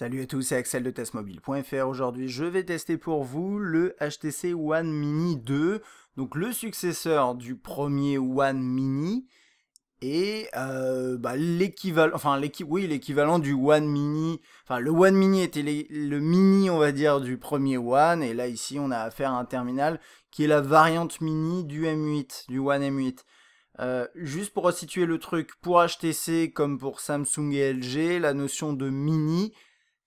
Salut à tous, c'est Axel de testmobile.fr. Aujourd'hui, je vais tester pour vous le HTC One Mini 2, donc le successeur du premier One Mini et euh, bah, l'équivalent, enfin oui, l'équivalent du One Mini. Enfin, le One Mini était le mini, on va dire, du premier One, et là ici, on a affaire à un terminal qui est la variante mini du M8, du One M8. Euh, juste pour situer le truc, pour HTC comme pour Samsung et LG, la notion de mini,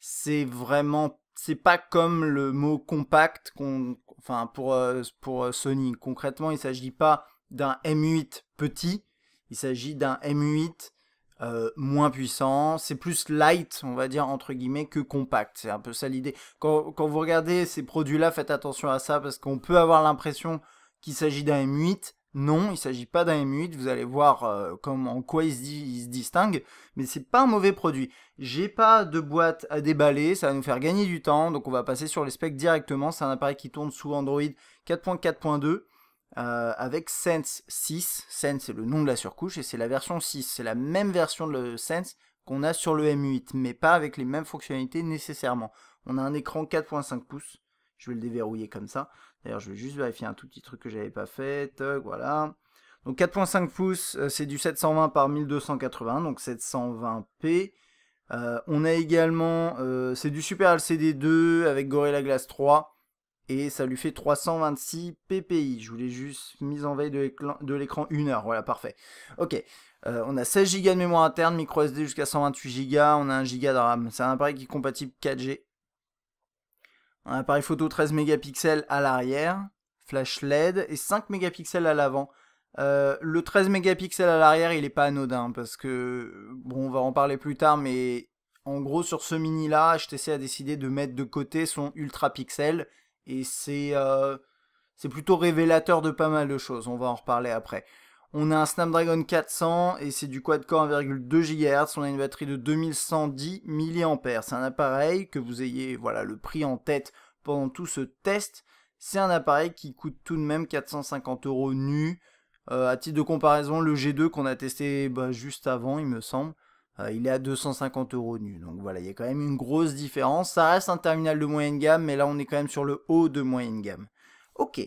c'est vraiment c'est pas comme le mot compact qu'on pour euh, euh, Sony concrètement il s'agit pas d'un M8 petit il s'agit d'un M8 euh, moins puissant, c'est plus light, on va dire, entre guillemets, que compact. C'est un peu ça l'idée. quand, vous regardez ces produits-là, faites attention à ça, parce qu'on peut avoir l'impression qu'il s'agit d'un M8, non, il ne s'agit pas d'un M8, vous allez voir euh, en quoi il se, distingue, mais c'est pas un mauvais produit. J'ai pas de boîte à déballer, ça va nous faire gagner du temps, donc on va passer sur les specs directement. C'est un appareil qui tourne sous Android 4.4.2 euh, avec Sense 6. Sense c'est le nom de la surcouche et c'est la version 6. C'est la même version de Sense qu'on a sur le M8, mais pas avec les mêmes fonctionnalités nécessairement. On a un écran 4.5 pouces, je vais le déverrouiller comme ça. D'ailleurs, je vais juste vérifier un tout petit truc que j'avais pas fait. voilà. Donc 4.5 pouces, euh, c'est du 720 par 1280, donc 720p. Euh, on a également, euh, c'est du Super LCD2 avec Gorilla Glass 3 et ça lui fait 326 ppi. Je voulais juste mise en veille de l'écran une heure, voilà parfait. Ok, on a 16 Go de mémoire interne, micro SD jusqu'à 128 Go, on a 1 Go de RAM. C'est un appareil qui est compatible 4G un appareil photo 13 mégapixels à l'arrière, flash LED et 5 mégapixels à l'avant. Euh, le 13 mégapixels à l'arrière, il est pas anodin parce que bon, on va en parler plus tard, mais en gros sur ce mini là, HTC a décidé de mettre de côté son ultra pixel et c'est euh, c'est plutôt révélateur de pas mal de choses. On va en reparler après. On a un Snapdragon 400 et c'est du quad-core 1,2 GHz. On a une batterie de 2110 mAh. C'est un appareil que vous ayez voilà, le prix en tête pendant tout ce test. C'est un appareil qui coûte tout de même 450 euros nu. Euh, à titre de comparaison, le G2 qu'on a testé bah, juste avant, il me semble, euh, il est à 250 euros nu. Donc voilà, il y a quand même une grosse différence. Ça reste un terminal de moyenne gamme, mais là on est quand même sur le haut de moyenne gamme. Ok,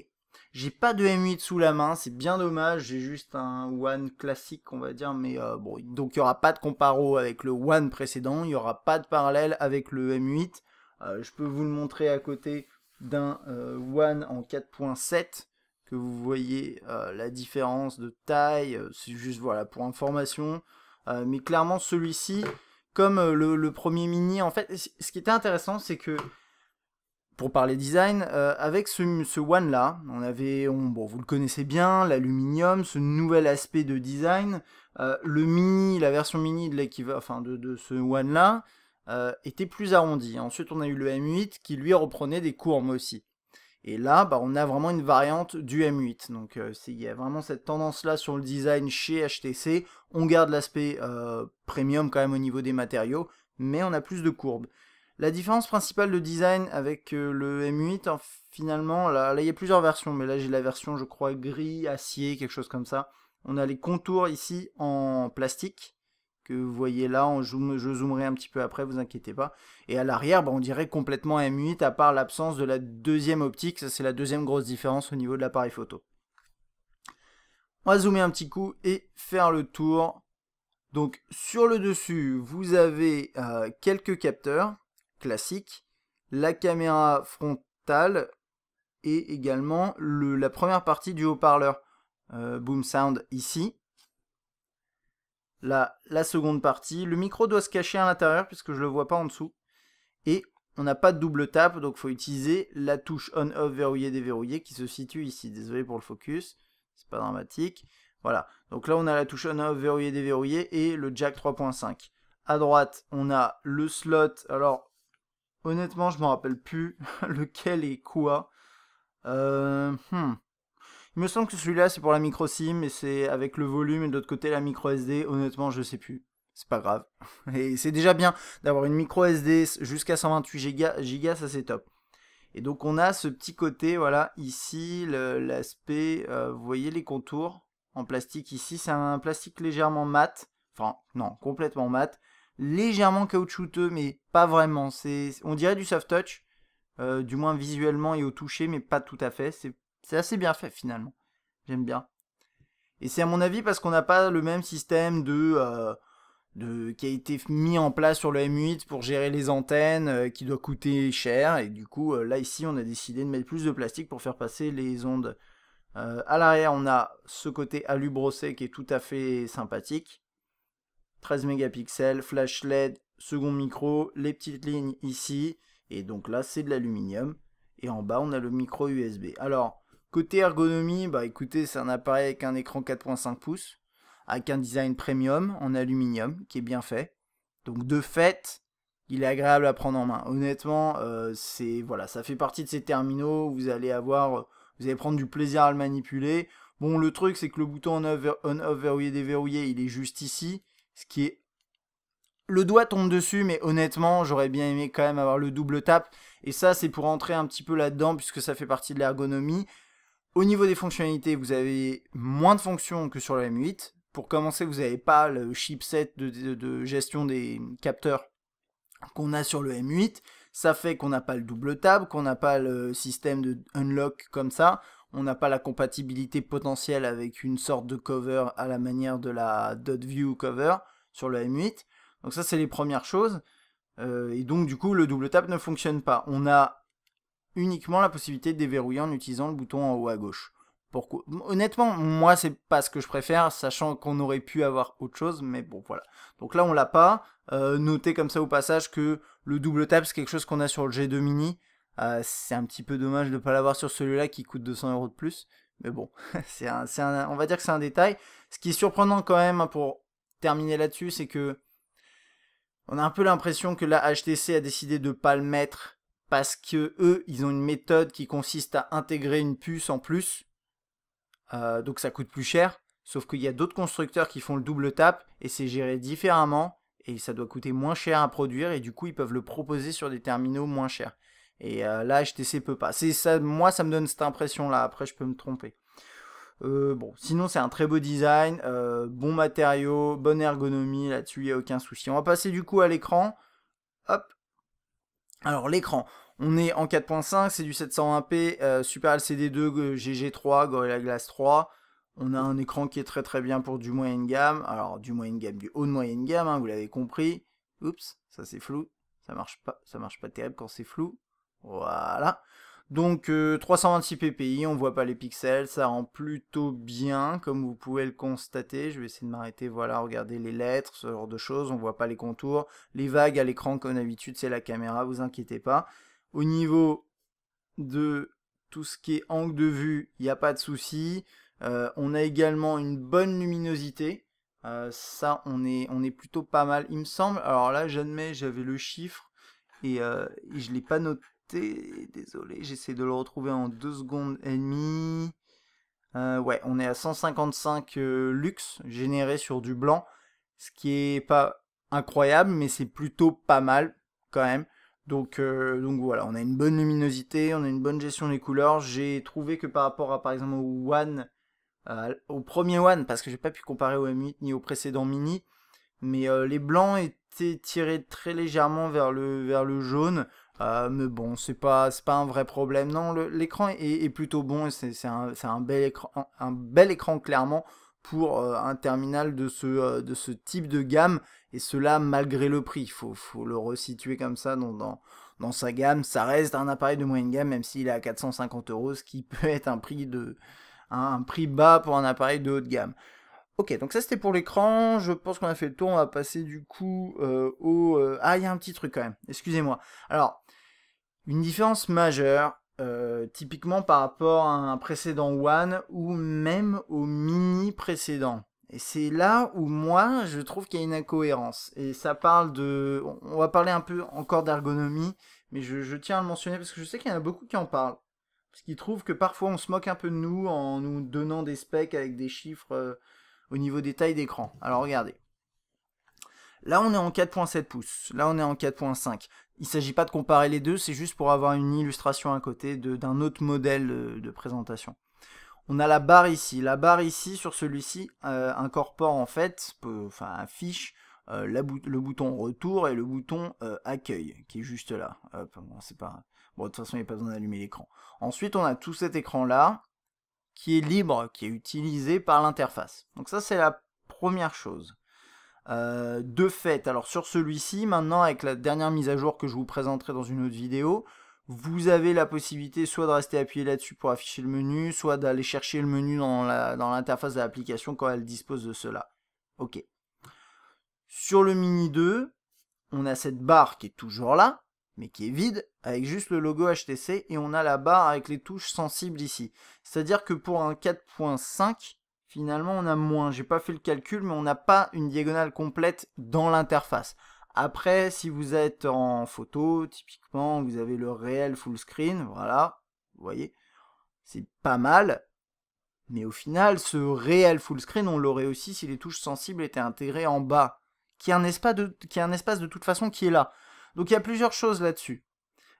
j'ai pas de M8 sous la main, c'est bien dommage. J'ai juste un One classique, on va dire, mais euh, bon, donc il y aura pas de comparo avec le One précédent, il y aura pas de parallèle avec le M8. Euh, je peux vous le montrer à côté d'un euh, One en 4.7 que vous voyez la différence de taille. C'est juste voilà pour information, mais clairement celui-ci, comme le, premier mini, en fait, ce qui était intéressant, c'est que pour parler design, euh, avec ce, One là, on avait, bon, vous le connaissez bien, l'aluminium, ce nouvel aspect de design, euh, le mini, la version mini de de, ce One là, euh, était plus arrondi. Ensuite, on a eu le M8 qui lui reprenait des courbes aussi. Et là, bah, on a vraiment une variante du M8. Donc, il y a vraiment cette tendance-là sur le design chez HTC. On garde l'aspect premium quand même au niveau des matériaux, mais on a plus de courbes. La différence principale de design avec euh, le M8, hein, finalement, là, il y a plusieurs versions, mais là j'ai la version, je crois, gris, acier, quelque chose comme ça. On a les contours ici en plastique, que vous voyez là, je zoomerai un petit peu après, vous inquiétez pas. Et à l'arrière, bah, on dirait complètement M8, à part l'absence de la deuxième optique, ça c'est la deuxième grosse différence au niveau de l'appareil photo. On va zoomer un petit coup et faire le tour. Donc sur le dessus, vous avez euh, quelques capteurs classique, la caméra frontale et également le, la première partie du haut-parleur euh, Boom Sound ici. La, la seconde partie, le micro doit se cacher à l'intérieur puisque je ne le vois pas en dessous. Et on n'a pas de double tape donc il faut utiliser la touche on-off verrouillé déverrouillée qui se situe ici. Désolé pour le focus, c'est pas dramatique. Voilà, donc là on a la touche on-off verrouillé, déverrouillée et le jack 3.5. À droite, on a le slot. Alors, Honnêtement, je m'en rappelle plus lequel et quoi. Euh, hmm. Il me semble que celui-là, c'est pour la micro SIM mais c'est avec le volume et de l'autre côté la micro SD. Honnêtement, je ne sais plus. C'est pas grave. Et c'est déjà bien d'avoir une micro SD jusqu'à 128 Go, ça c'est top. Et donc on a ce petit côté, voilà, ici, l'aspect, euh, vous voyez les contours en plastique ici, c'est un plastique légèrement mat, enfin non, complètement mat, légèrement caoutchouteux, mais pas vraiment. C'est, on dirait du soft touch, euh, du moins visuellement et au toucher, mais pas tout à fait. C'est assez bien fait finalement. J'aime bien. Et c'est à mon avis parce qu'on n'a pas le même système de, euh, de, qui a été mis en place sur le M8 pour gérer les antennes, euh, qui doit coûter cher. Et du coup, là ici, on a décidé de mettre plus de plastique pour faire passer les ondes. à l'arrière, on a ce côté alu brossé qui est tout à fait sympathique. 13 mégapixels, flash LED, second micro, les petites lignes ici, et donc là c'est de l'aluminium, et en bas on a le micro USB. Alors, côté ergonomie, bah écoutez, c'est un appareil avec un écran 4.5 pouces, avec un design premium en aluminium qui est bien fait. Donc de fait, il est agréable à prendre en main. Honnêtement, euh, c'est voilà, ça fait partie de ces terminaux. vous allez avoir, vous allez prendre du plaisir à le manipuler. Bon, le truc, c'est que le bouton on-off on -off verrouillé déverrouillé, il est juste ici ce qui est... Le doigt tombe dessus, mais honnêtement, j'aurais bien aimé quand même avoir le double tap. Et ça, c'est pour entrer un petit peu là-dedans, puisque ça fait partie de l'ergonomie. Au niveau des fonctionnalités, vous avez moins de fonctions que sur le M8. Pour commencer, vous n'avez pas le chipset de, gestion des capteurs qu'on a sur le M8. Ça fait qu'on n'a pas le double tap qu'on n'a pas le système de unlock comme ça on n'a pas la compatibilité potentielle avec une sorte de cover à la manière de la .view cover sur le M8. Donc ça, c'est les premières choses. Euh, et donc, du coup, le double tap ne fonctionne pas. On a uniquement la possibilité de déverrouiller en utilisant le bouton en haut à gauche. Pourquoi Honnêtement, moi, c'est pas ce que je préfère, sachant qu'on aurait pu avoir autre chose, mais bon, voilà. Donc là, on l'a pas. Euh, notez comme ça au passage que le double tap, c'est quelque chose qu'on a sur le G2 Mini, ah, c'est un petit peu dommage de ne pas l'avoir sur celui-là qui coûte 200 euros de plus. Mais bon, c'est un, on va dire que c'est un détail. Ce qui est surprenant quand même, hein, pour terminer là-dessus, c'est que on a un peu l'impression que la HTC a décidé de ne pas le mettre parce que eux, ils ont une méthode qui consiste à intégrer une puce en plus. Euh, donc ça coûte plus cher. Sauf qu'il y a d'autres constructeurs qui font le double tap et c'est géré différemment et ça doit coûter moins cher à produire et du coup ils peuvent le proposer sur des terminaux moins chers. Et euh, là, HTC peut pas. C'est ça, moi, ça me donne cette impression-là. Après, je peux me tromper. Euh, bon, sinon c'est un très beau design, euh, bon matériau, bonne ergonomie, là-dessus il n'y a aucun souci. On va passer du coup à l'écran. Hop. Alors l'écran, on est en 4.5, c'est du 720p, Super LCD 2, GG3, Gorilla Glass 3. On a un écran qui est très très bien pour du moyenne gamme. Alors du moyenne gamme, du haut de moyenne gamme, hein, vous l'avez compris. Oups, ça c'est flou. Ça marche pas, ça marche pas terrible quand c'est flou. Voilà. Donc 326 euh, ppi, on voit pas les pixels, ça rend plutôt bien comme vous pouvez le constater. Je vais essayer de m'arrêter, voilà, regardez les lettres, ce genre de choses, on voit pas les contours. Les vagues à l'écran comme d'habitude, c'est la caméra, vous inquiétez pas. Au niveau de tout ce qui est angle de vue, il n'y a pas de souci. Euh, on a également une bonne luminosité. Euh, ça, on est, on est plutôt pas mal, il me semble. Alors là, j'admets, j'avais le chiffre et, et je ne l'ai pas noté Désolé, j'essaie de le retrouver en 2 secondes et demie. Euh, ouais, on est à 155 euh, luxe généré sur du blanc, ce qui est pas incroyable, mais c'est plutôt pas mal quand même. Donc, euh, donc voilà, on a une bonne luminosité, on a une bonne gestion des couleurs. J'ai trouvé que par rapport à par exemple au One, au premier One, parce que j'ai pas pu comparer au M8 ni au précédent Mini, mais les blancs étaient tirés très légèrement vers le, vers le jaune. Ah, mais bon, c'est pas, pas un vrai problème. Non, l'écran est, plutôt bon et c'est un, un, bel écran, un bel écran clairement pour euh, un terminal de ce, euh, de ce type de gamme et cela malgré le prix. Il faut, faut, le resituer comme ça dans, dans, dans, sa gamme. Ça reste un appareil de moyenne gamme même s'il est à 450 euros, ce qui peut être un prix, de, un prix bas pour un appareil de haute gamme. Ok, donc ça c'était pour l'écran. Je pense qu'on a fait le tour. On va passer du coup euh, au. Ah, il y a un petit truc quand même. Excusez-moi. Alors, une différence majeure, euh, typiquement par rapport à un précédent One ou même au mini précédent. Et c'est là où moi je trouve qu'il y a une incohérence. Et ça parle de. On va parler un peu encore d'ergonomie, mais je, tiens à le mentionner parce que je sais qu'il y en a beaucoup qui en parlent. Parce qu'ils trouvent que parfois on se moque un peu de nous en nous donnant des specs avec des chiffres euh, au niveau des tailles d'écran. Alors regardez. Là on est en 4.7 pouces, là on est en 4.5. Il ne s'agit pas de comparer les deux, c'est juste pour avoir une illustration à côté d'un autre modèle de présentation. On a la barre ici. La barre ici, sur celui-ci, euh, incorpore en fait, enfin affiche euh, le bouton retour et le bouton euh, accueil, qui est juste là. c'est pas... Bon, de toute façon, il n'y a pas besoin d'allumer l'écran. Ensuite, on a tout cet écran-là, qui est libre, qui est utilisé par l'interface. Donc ça, c'est la première chose. Euh, de fait, alors sur celui-ci, maintenant avec la dernière mise à jour que je vous présenterai dans une autre vidéo, vous avez la possibilité soit de rester appuyé là-dessus pour afficher le menu, soit d'aller chercher le menu dans l'interface de l'application quand elle dispose de cela. Ok. Sur le Mini 2, on a cette barre qui est toujours là, mais qui est vide, avec juste le logo HTC, et on a la barre avec les touches sensibles ici. C'est-à-dire que pour un 4.5, finalement on a moins. J'ai pas fait le calcul, mais on n'a pas une diagonale complète dans l'interface. Après, si vous êtes en photo, typiquement, vous avez le réel full screen, voilà, vous voyez, c'est pas mal. Mais au final, ce réel full screen, on l'aurait aussi si les touches sensibles étaient intégrées en bas, qui est un espace de, toute façon qui est là. Donc il y a plusieurs choses là-dessus.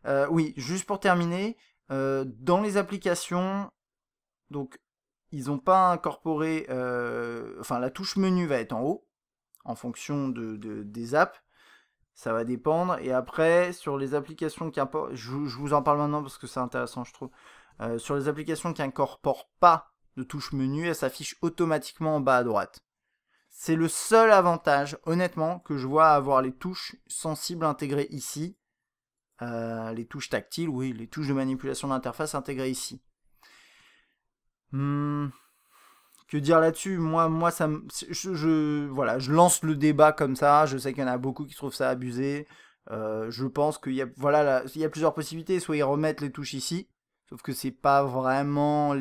Euh, oui, juste pour terminer, euh, dans les applications, donc ils n'ont pas incorporé, euh, enfin la touche menu va être en haut, en fonction de, des apps, ça va dépendre. Et après, sur les applications qui incorporent, je, vous en parle maintenant parce que c'est intéressant je trouve, euh, sur les applications qui incorporent pas de touche menu, elle s'affiche automatiquement en bas à droite. C'est le seul avantage, honnêtement, que je vois à avoir les touches sensibles intégrées ici. Euh, les touches tactiles, oui, les touches de manipulation d'interface intégrées ici. Hmm. que dire là-dessus Moi, moi, ça, je, voilà, je lance le débat comme ça. Je sais qu'il y en a beaucoup qui trouvent ça abusé. Euh, je pense qu'il y a, voilà, il y a plusieurs possibilités. Soit ils remettent les touches ici, sauf que c'est pas vraiment.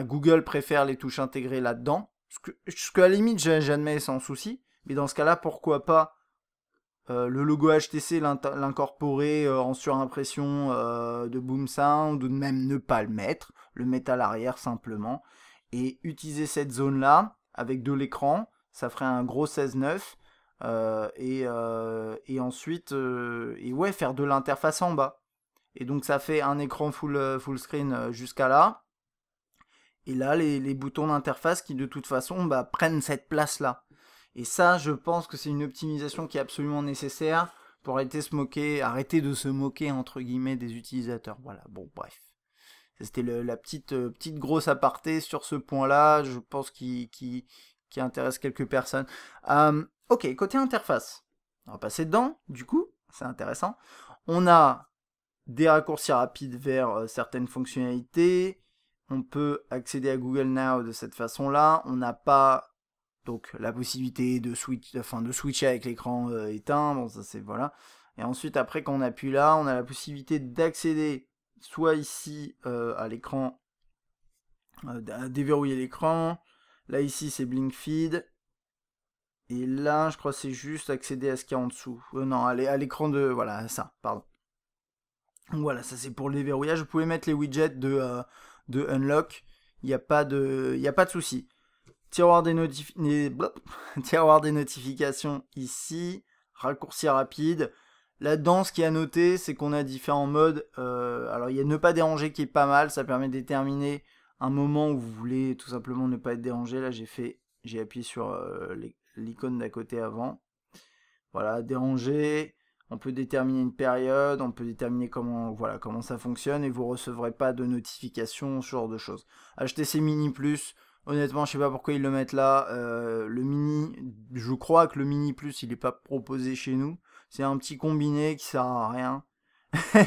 Google préfère les touches intégrées là-dedans. Ce que, à la limite j'admets sans souci. Mais dans ce cas-là, pourquoi pas euh, le logo HTC l'incorporer euh, en surimpression de Boom Sound ou même ne pas le mettre le métal arrière simplement. Et utiliser cette zone-là avec de l'écran, ça ferait un gros 16-9. Euh, euh, et, ensuite, euh, et ouais, faire de l'interface en bas. Et donc ça fait un écran full, full screen jusqu'à là. Et là, les, boutons d'interface qui de toute façon bah, prennent cette place-là. Et ça, je pense que c'est une optimisation qui est absolument nécessaire pour se moquer, arrêter de se moquer entre guillemets des utilisateurs. Voilà, bon, bref. C'était la petite, euh, petite grosse aparté sur ce point-là, je pense, qui, qui, intéresse quelques personnes. ok, côté interface. On va passer dedans, du coup, c'est intéressant. On a des raccourcis rapides vers euh, certaines fonctionnalités. On peut accéder à Google Now de cette façon-là. On n'a pas donc la possibilité de, switch, de switcher avec l'écran euh, éteint. Bon, ça c'est voilà. Et ensuite, après, qu'on on appuie là, on a la possibilité d'accéder soit ici euh, à l'écran, euh, déverrouiller l'écran. Là ici c'est Blink Feed. Et là, je crois c'est juste accéder à ce qu'il y a en dessous. Euh, non non, à l'écran de... Voilà, ça, pardon. Voilà, ça c'est pour le déverrouillage. Vous pouvez mettre les widgets de, Unlock. Il n'y a pas de, a pas de souci. Tiroir Tiroir des notifications ici. Raccourci rapide. Là-dedans, ce qui a à noter, c'est qu'on a différents modes. Euh, alors, il y a ne pas déranger qui est pas mal, ça permet de déterminer un moment où vous voulez tout simplement ne pas être dérangé. Là, j'ai fait, j'ai appuyé sur euh, l'icône d'à côté avant. Voilà, déranger. On peut déterminer une période, on peut déterminer comment, voilà, comment ça fonctionne et vous recevrez pas de notification, ce genre de choses. ces Mini Plus, honnêtement, je sais pas pourquoi ils le mettent là. Euh, le Mini, je crois que le Mini Plus, il n'est pas proposé chez nous. C'est un petit combiné qui sert à rien.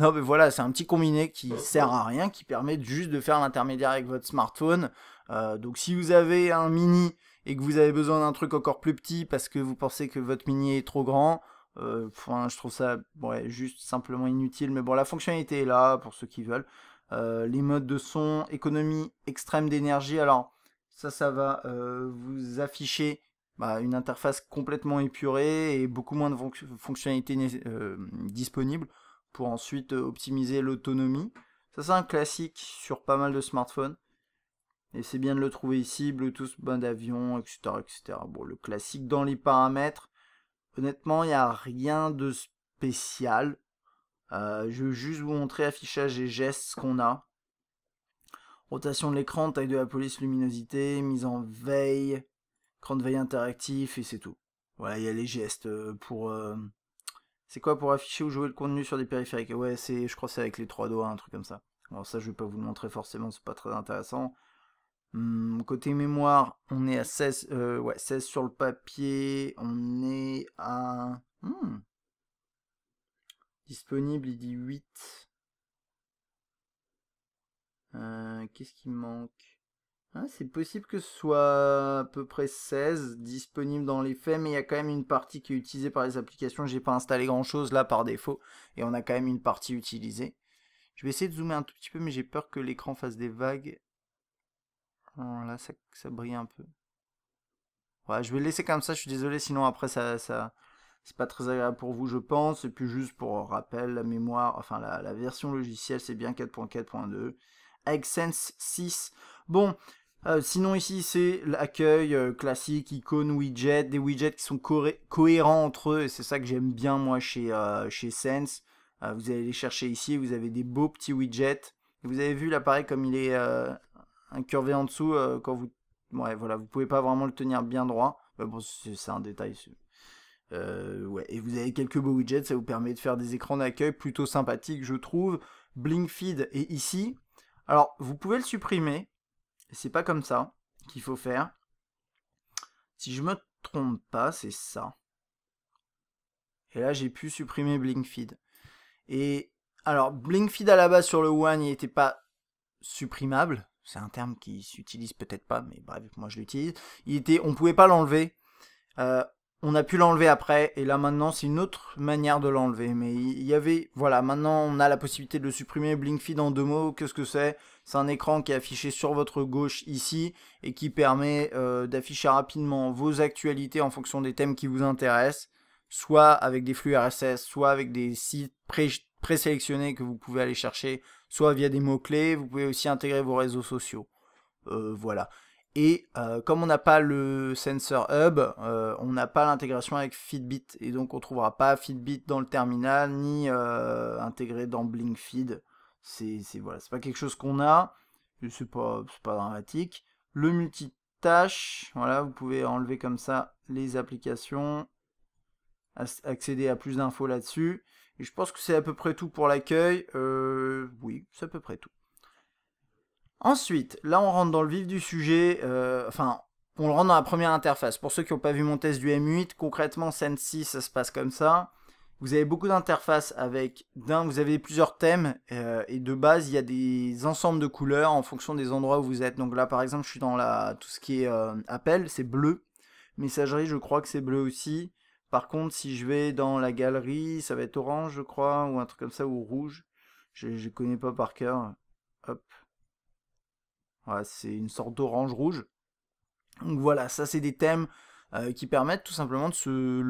non mais voilà, c'est un petit combiné qui sert à rien, qui permet juste de faire l'intermédiaire avec votre smartphone. Euh, donc si vous avez un mini et que vous avez besoin d'un truc encore plus petit parce que vous pensez que votre mini est trop grand, euh, hein, je trouve ça juste simplement inutile. Mais bon, la fonctionnalité est là pour ceux qui veulent. Euh, les modes de son, économie extrême d'énergie. Alors ça, ça va vous afficher bah, une interface complètement épurée et beaucoup moins de fonctionnalités euh, disponibles pour ensuite euh, optimiser l'autonomie. Ça c'est un classique sur pas mal de smartphones. Et c'est bien de le trouver ici, Bluetooth, bain d'avion, etc., etc. Bon, le classique dans les paramètres. Honnêtement, il n'y a rien de spécial. Euh, je vais juste vous montrer affichage et gestes qu'on a. Rotation de l'écran, taille de la police, luminosité, mise en veille, cran de veille interactif et c'est tout. Voilà, il y a les gestes euh, pour... Euh, c'est quoi pour afficher ou jouer le contenu sur des périphériques Ouais, c'est, je crois que c'est avec les trois doigts, un truc comme ça. Alors ça, je vais pas vous le montrer forcément, c'est pas très intéressant. Hum, côté mémoire, on est à 16, euh, ouais, 16 sur le papier, on est à... Hum, disponible, il dit 8. Qu'est-ce qui manque Hein, c'est possible que ce soit à peu près 16 disponible dans les faits, mais il y a quand même une partie qui est utilisée par les applications. J'ai pas installé grand chose là par défaut, et on a quand même une partie utilisée. Je vais essayer de zoomer un tout petit peu, mais j'ai peur que l'écran fasse des vagues. Oh, là, ça, brille un peu. Ouais, je vais le laisser comme ça, je suis désolé, sinon après ça, ça c'est pas très agréable pour vous, je pense. Et puis juste pour rappel, la mémoire, enfin la, version logicielle, c'est bien 4.4.2. sense 6. Bon, euh, sinon ici c'est l'accueil euh, classique, icône, widget, des widgets qui sont cohérents entre eux et c'est ça que j'aime bien moi chez, euh, chez Sense. vous allez les chercher ici, vous avez des beaux petits widgets. vous avez vu l'appareil comme il est incurvé en dessous quand vous... Ouais voilà, vous pouvez pas vraiment le tenir bien droit. bon c'est un détail. et vous avez quelques beaux widgets, ça vous permet de faire des écrans d'accueil plutôt sympathiques je trouve. BlinkFeed est ici. Alors vous pouvez le supprimer, c'est pas comme ça qu'il faut faire. Si je me trompe pas, c'est ça. Et là, j'ai pu supprimer Blinkfeed. Et alors, Blinkfeed à la base sur le One, il n'était pas supprimable. C'est un terme qui s'utilise peut-être pas, mais bref, moi je l'utilise. Il était, on pouvait pas l'enlever. Euh, on a pu l'enlever après, et là maintenant c'est une autre manière de l'enlever. Mais il y avait, voilà, maintenant on a la possibilité de le supprimer. Blinkfeed en deux mots, qu'est-ce que c'est c'est un écran qui est affiché sur votre gauche ici et qui permet euh, d'afficher rapidement vos actualités en fonction des thèmes qui vous intéressent, soit avec des flux RSS, soit avec des sites pré présélectionnés que vous pouvez aller chercher, soit via des mots-clés. Vous pouvez aussi intégrer vos réseaux sociaux. Euh, voilà. Et euh, comme on n'a pas le Sensor Hub, on n'a pas l'intégration avec Fitbit. Et donc on ne trouvera pas Fitbit dans le terminal, ni intégré dans BlinkFeed. C'est voilà, pas quelque chose qu'on a, c'est pas, pas dramatique. Le multitâche, voilà, vous pouvez enlever comme ça les applications, accéder à plus d'infos là-dessus. Et je pense que c'est à peu près tout pour l'accueil. Euh, oui, c'est à peu près tout. Ensuite, là on rentre dans le vif du sujet, euh, enfin on le rentre dans la première interface. Pour ceux qui n'ont pas vu mon test du M8, concrètement 6, ça se passe comme ça. Vous avez beaucoup d'interfaces avec d'un, vous avez plusieurs thèmes euh, et de base il y a des ensembles de couleurs en fonction des endroits où vous êtes. Donc là par exemple je suis dans la tout ce qui est euh, appel, c'est bleu. Messagerie je crois que c'est bleu aussi. Par contre si je vais dans la galerie ça va être orange je crois ou un truc comme ça ou rouge. Je ne connais pas par cœur. Hop. c'est une sorte d'orange rouge. Donc voilà, ça c'est des thèmes euh, qui permettent tout simplement de se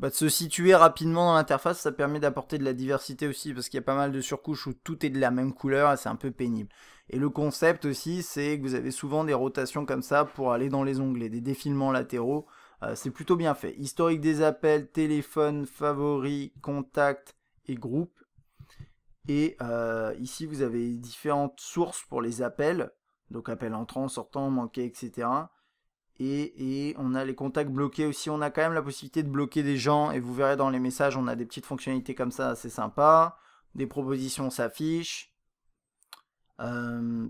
bah, de se situer rapidement dans l'interface, ça permet d'apporter de la diversité aussi, parce qu'il y a pas mal de surcouches où tout est de la même couleur et c'est un peu pénible. Et le concept aussi, c'est que vous avez souvent des rotations comme ça pour aller dans les onglets, des défilements latéraux. Euh, c'est plutôt bien fait. Historique des appels, téléphone, favoris, contacts et groupes. Et euh, ici, vous avez différentes sources pour les appels, donc appels entrants, sortants, manqués, etc. Et, on a les contacts bloqués aussi. On a quand même la possibilité de bloquer des gens. Et vous verrez dans les messages, on a des petites fonctionnalités comme ça, C'est sympa. Des propositions s'affichent. Euh,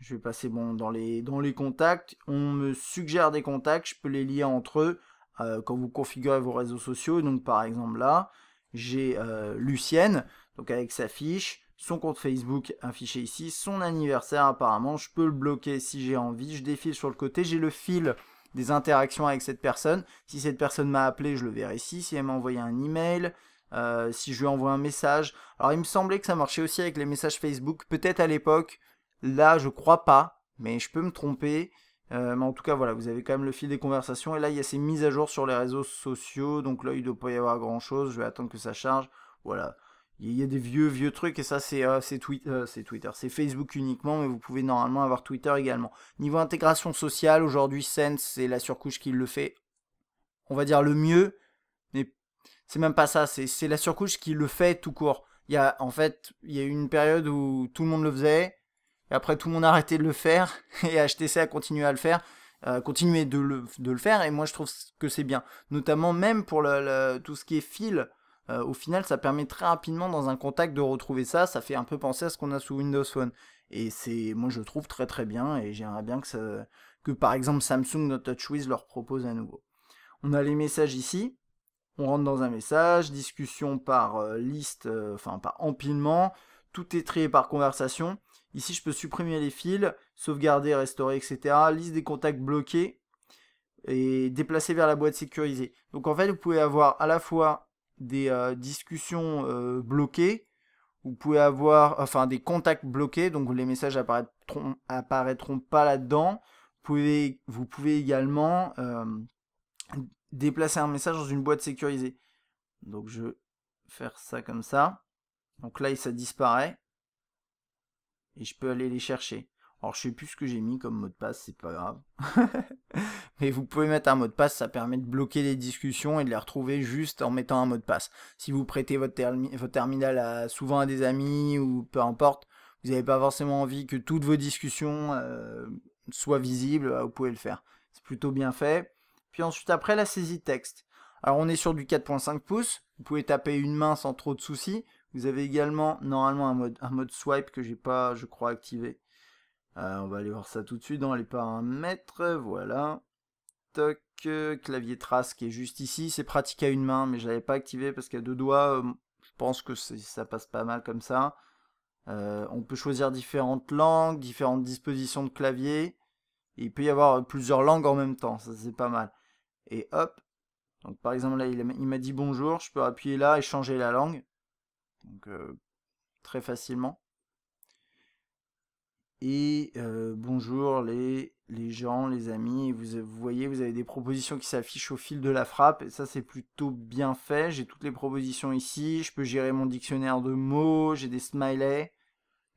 je vais passer bon, dans, les, dans les contacts. On me suggère des contacts. Je peux les lier entre eux euh, quand vous configurez vos réseaux sociaux. Donc par exemple là, j'ai euh, Lucienne, donc avec sa fiche son compte Facebook affiché ici, son anniversaire apparemment, je peux le bloquer si j'ai envie, je défile sur le côté, j'ai le fil des interactions avec cette personne, si cette personne m'a appelé, je le verrai ici, si elle m'a envoyé un email, euh, si je lui envoie un message, alors il me semblait que ça marchait aussi avec les messages Facebook, peut-être à l'époque, là je crois pas, mais je peux me tromper, euh, mais en tout cas, voilà, vous avez quand même le fil des conversations. Et là, il y a ces mises à jour sur les réseaux sociaux. Donc là, il ne doit pas y avoir grand chose. Je vais attendre que ça charge. Voilà. Il y a des vieux, vieux trucs, et ça, euh, euh, c'est Twitter, c'est Facebook uniquement, mais vous pouvez normalement avoir Twitter également. Niveau intégration sociale, aujourd'hui, Sense, c'est la surcouche qui le fait, on va dire, le mieux, mais c'est même pas ça, c'est la surcouche qui le fait tout court. Il y a, en fait, il y a eu une période où tout le monde le faisait, et après, tout le monde a arrêté de le faire, et HTC a continué à le faire, euh, continuer de le, faire, et moi, je trouve que c'est bien. Notamment, même pour tout ce qui est fil, euh, au final, ça permet très rapidement dans un contact de retrouver ça. Ça fait un peu penser à ce qu'on a sous Windows Phone. Et c'est, moi, je trouve très très bien et j'aimerais bien que, par exemple Samsung dans TouchWiz leur propose à nouveau. On a les messages ici. On rentre dans un message, discussion par euh, liste, euh, enfin par empilement. Tout est trié par conversation. Ici, je peux supprimer les fils, sauvegarder, restaurer, etc. Liste des contacts bloqués et déplacer vers la boîte sécurisée. Donc en fait, vous pouvez avoir à la fois des euh, discussions euh, bloquées. Vous pouvez avoir, enfin, des contacts bloqués, donc les messages apparaîtront, apparaîtront pas là-dedans. Vous pouvez, vous pouvez également euh, déplacer un message dans une boîte sécurisée. Donc je vais faire ça comme ça. Donc là, ça disparaît. Et je peux aller les chercher. Alors je sais plus ce que j'ai mis comme mot de passe, c'est pas grave. Mais vous pouvez mettre un mot de passe, ça permet de bloquer les discussions et de les retrouver juste en mettant un mot de passe. Si vous prêtez votre, terminal souvent à des amis ou peu importe, vous n'avez pas forcément envie que toutes vos discussions euh, soient visibles, euh, vous pouvez le faire. C'est plutôt bien fait. Puis ensuite après la saisie texte. Alors on est sur du 4.5 pouces, vous pouvez taper une main sans trop de soucis. Vous avez également normalement un mode, un mode swipe que j'ai pas je crois activé. Euh, on va aller voir ça tout de suite dans les paramètres. Voilà. Toc. Euh, clavier trace qui est juste ici. C'est pratique à une main, mais je l'avais pas activé parce qu'à deux doigts, euh, je pense que ça passe pas mal comme ça. on peut choisir différentes langues, différentes dispositions de clavier. il peut y avoir plusieurs langues en même temps. Ça, c'est pas mal. Et hop. Donc, par exemple, là, il m'a dit bonjour. Je peux appuyer là et changer la langue. Donc, très facilement. Et euh, bonjour les, gens, les amis. Vous, voyez, vous avez des propositions qui s'affichent au fil de la frappe. Et ça, c'est plutôt bien fait. J'ai toutes les propositions ici. Je peux gérer mon dictionnaire de mots. J'ai des smileys.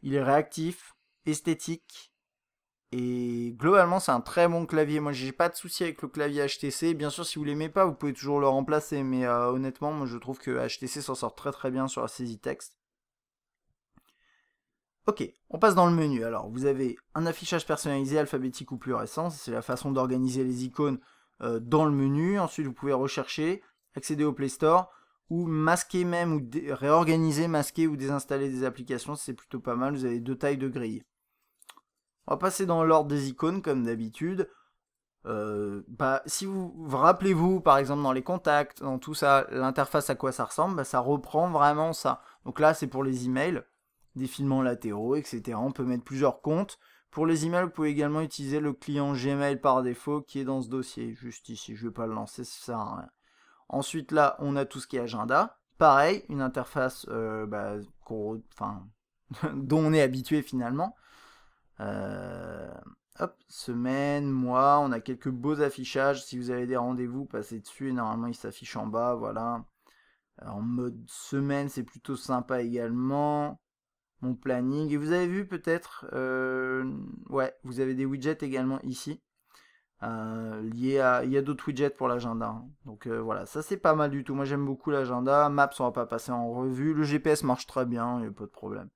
Il est réactif, esthétique. Et globalement, c'est un très bon clavier. Moi, j'ai pas de souci avec le clavier HTC. Bien sûr, si vous l'aimez pas, vous pouvez toujours le remplacer. Mais euh, honnêtement, moi, je trouve que HTC s'en sort très très bien sur la saisie texte. Ok, on passe dans le menu. Alors, vous avez un affichage personnalisé, alphabétique ou plus récent. C'est la façon d'organiser les icônes euh, dans le menu. Ensuite, vous pouvez rechercher, accéder au Play Store ou masquer même, ou réorganiser, masquer ou désinstaller des applications. C'est plutôt pas mal. Vous avez deux tailles de grille. On va passer dans l'ordre des icônes, comme d'habitude. Euh, bah, si vous, rappelez-vous, par exemple, dans les contacts, dans tout ça, l'interface à quoi ça ressemble, bah, ça reprend vraiment ça. Donc là, c'est pour les emails défilements latéraux, etc. On peut mettre plusieurs comptes. Pour les emails, vous pouvez également utiliser le client Gmail par défaut qui est dans ce dossier, juste ici. Je ne vais pas le lancer, ça sert à rien. Ensuite, là, on a tout ce qui est agenda. Pareil, une interface euh, bah, dont on est habitué finalement. Euh, hop, semaine, mois, on a quelques beaux affichages. Si vous avez des rendez-vous, passez dessus. Et normalement, il s'affiche en bas, voilà. En mode semaine, c'est plutôt sympa également mon planning. Et vous avez vu peut-être, euh, ouais, vous avez des widgets également ici. Euh, liés à, il y a d'autres widgets pour l'agenda. Hein. Donc euh, voilà, ça c'est pas mal du tout. Moi j'aime beaucoup l'agenda. Maps, on va pas passer en revue. Le GPS marche très bien, il n'y a pas de problème.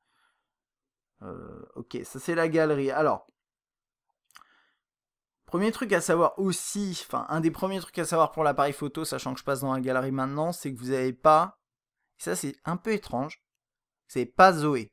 ok, ça c'est la galerie. Alors, Premier truc à savoir aussi, enfin un des premiers trucs à savoir pour l'appareil photo, sachant que je passe dans la galerie maintenant, c'est que vous n'avez pas, ça c'est un peu étrange, c'est pas Zoé.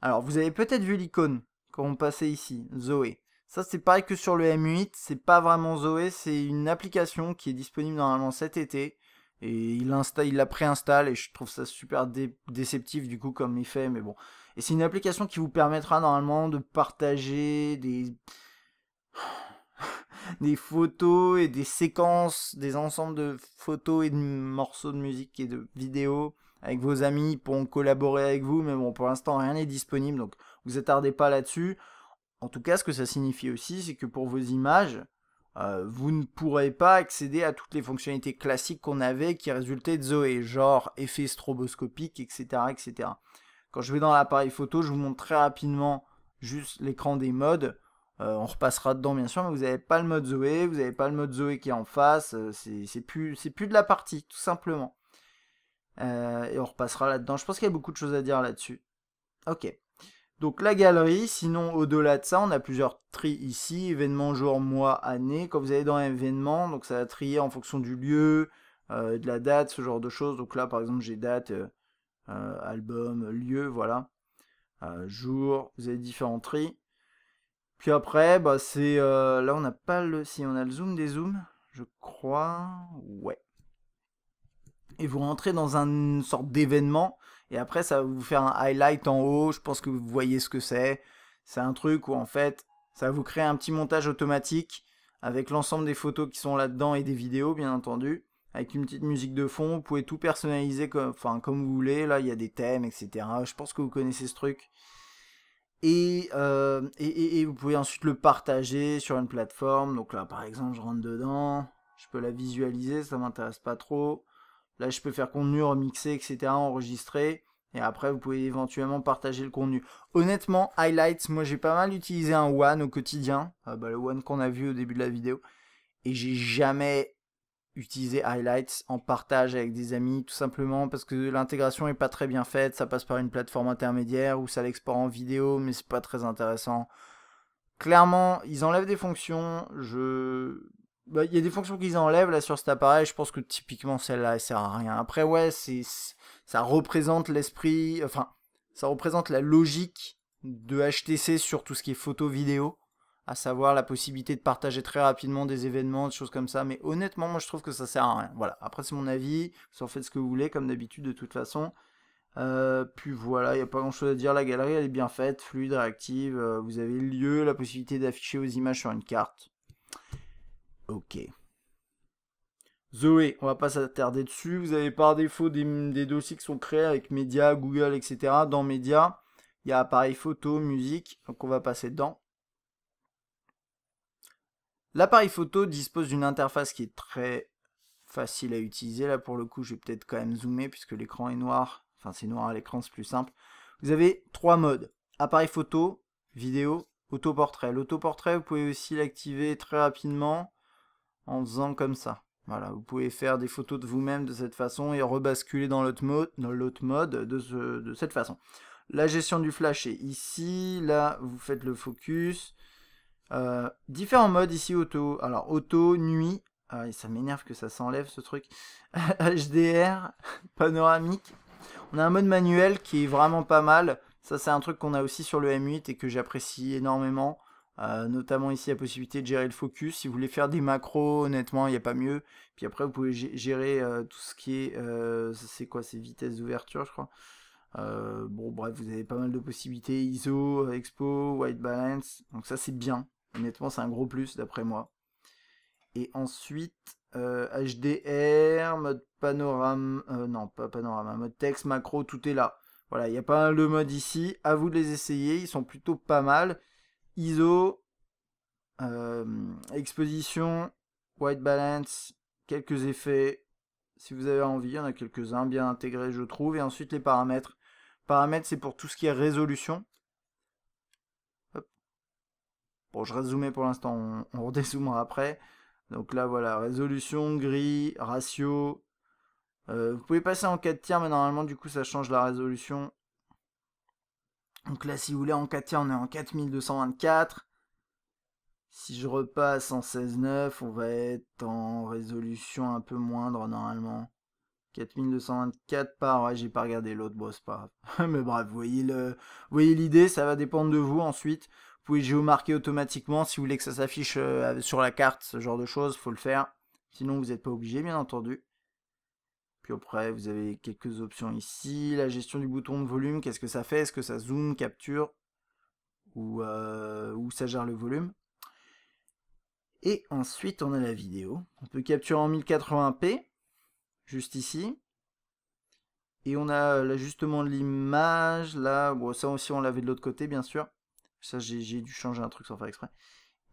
Alors, vous avez peut-être vu l'icône quand on passait ici, Zoé. Ça, c'est pareil que sur le M8, c'est pas vraiment Zoé, c'est une application qui est disponible normalement cet été. Et il, il la préinstalle et je trouve ça super déceptif du coup comme effet, mais bon. Et c'est une application qui vous permettra normalement de partager des... des photos et des séquences, des ensembles de photos et de morceaux de musique et de vidéos avec vos amis pour collaborer avec vous, mais bon, pour l'instant, rien n'est disponible, donc vous attardez pas là-dessus. En tout cas, ce que ça signifie aussi, c'est que pour vos images, euh, vous ne pourrez pas accéder à toutes les fonctionnalités classiques qu'on avait qui résultaient de Zoé, genre effet stroboscopique, etc. etc. Quand je vais dans l'appareil photo, je vous montre très rapidement juste l'écran des modes. Euh, on repassera dedans bien sûr, mais vous n'avez pas le mode Zoé, vous n'avez pas le mode Zoé qui est en face, euh, c'est plus, plus de la partie, tout simplement. Euh, et on repassera là-dedans. Je pense qu'il y a beaucoup de choses à dire là-dessus. Ok. Donc la galerie, sinon au-delà de ça, on a plusieurs tris ici, événement, jour, mois, année. Quand vous allez dans un événement, donc ça va trier en fonction du lieu, euh, de la date, ce genre de choses. Donc là, par exemple, j'ai date, euh, album, lieu, voilà. jour, vous avez différents tris. Puis après, bah, c'est... là, on n'a pas le... Si, on a le zoom des zooms, je crois. Ouais et vous rentrez dans une sorte d'événement. Et après, ça va vous faire un highlight en haut. Je pense que vous voyez ce que c'est. C'est un truc où en fait, ça va vous créer un petit montage automatique avec l'ensemble des photos qui sont là-dedans et des vidéos, bien entendu. Avec une petite musique de fond, vous pouvez tout personnaliser comme, enfin, comme vous voulez. Là, il y a des thèmes, etc. Je pense que vous connaissez ce truc. Euh, et, et, et vous pouvez ensuite le partager sur une plateforme. Donc là, par exemple, je rentre dedans. Je peux la visualiser, ça m'intéresse pas trop. Là, je peux faire contenu, remixer, etc., enregistrer. Et après, vous pouvez éventuellement partager le contenu. Honnêtement, Highlights, moi j'ai pas mal utilisé un One au quotidien. Ah, bah, le One qu'on a vu au début de la vidéo. Et j'ai jamais utilisé Highlights en partage avec des amis, tout simplement parce que l'intégration n'est pas très bien faite. Ça passe par une plateforme intermédiaire ou ça l'exporte en vidéo, mais c'est pas très intéressant. Clairement, ils enlèvent des fonctions. Je bah, il y a des fonctions qu'ils enlèvent là sur cet appareil. Je pense que typiquement celle-là, elle sert à rien. Après, ouais, c'est ça représente l'esprit, enfin, ça représente la logique de HTC sur tout ce qui est photo vidéo, à savoir la possibilité de partager très rapidement des événements, des choses comme ça. Mais honnêtement, moi, je trouve que ça sert à rien. Voilà. Après, c'est mon avis. Vous en faites ce que vous voulez, comme d'habitude, de toute façon. Euh, puis voilà, il n'y a pas grand chose à dire. La galerie, elle est bien faite, fluide, réactive. Euh, vous avez le lieu, la possibilité d'afficher vos images sur une carte. Ok. Zoé, on va pas s'attarder dessus. Vous avez par défaut des, des, dossiers qui sont créés avec Média, Google, etc. Dans Média, il y a appareil photo, musique. Donc on va passer dedans. L'appareil photo dispose d'une interface qui est très facile à utiliser. Là pour le coup, je vais peut-être quand même zoomer puisque l'écran est noir. Enfin c'est noir à l'écran, c'est plus simple. Vous avez trois modes. Appareil photo, vidéo, autoportrait. L'autoportrait, vous pouvez aussi l'activer très rapidement en faisant comme ça. Voilà, vous pouvez faire des photos de vous-même de cette façon et rebasculer dans l'autre mode, mode de, cette façon. La gestion du flash est ici, là vous faites le focus. Euh, différents modes ici auto. Alors auto, nuit, ah, ça m'énerve que ça s'enlève ce truc. HDR, panoramique. On a un mode manuel qui est vraiment pas mal. Ça c'est un truc qu'on a aussi sur le M8 et que j'apprécie énormément. Euh, notamment ici la possibilité de gérer le focus. Si vous voulez faire des macros, honnêtement, il n'y a pas mieux. Puis après, vous pouvez gérer euh, tout ce qui est... Euh, c'est quoi C'est vitesse d'ouverture, je crois. bon, bref, vous avez pas mal de possibilités. ISO, Expo, White Balance. Donc ça, c'est bien. Honnêtement, c'est un gros plus, d'après moi. Et ensuite, HDR, mode panorama... non, pas panorama, mode texte, macro, tout est là. Voilà, il y a pas mal de modes ici. À vous de les essayer. Ils sont plutôt pas mal. ISO, euh, exposition, white balance, quelques effets, si vous avez envie, il y en a quelques-uns bien intégrés je trouve, et ensuite les paramètres. Paramètres c'est pour tout ce qui est résolution. Bon je reste pour l'instant, on, redézoomera après. Donc là voilà, résolution, gris, ratio. Euh, vous pouvez passer en 4 tiers mais normalement du coup ça change la résolution donc là, si vous voulez, en 4K, on est en 4224. Si je repasse en 16.9, on va être en résolution un peu moindre normalement. 4224 par, j'ai pas regardé l'autre, bon, c'est pas Mais bref, vous voyez voyez l'idée, ça va dépendre de vous ensuite. Vous pouvez géomarquer automatiquement si vous voulez que ça s'affiche euh, sur la carte, ce genre de choses, faut le faire. Sinon, vous n'êtes pas obligé, bien entendu après, vous avez quelques options ici. La gestion du bouton de volume, qu'est-ce que ça fait Est-ce que ça zoom, capture ou, euh, ou ça gère le volume Et ensuite, on a la vidéo. On peut capturer en 1080p, juste ici. Et on a euh, l'ajustement de l'image, là, bon, ça aussi on l'avait de l'autre côté, bien sûr. Ça, j'ai dû changer un truc sans faire exprès.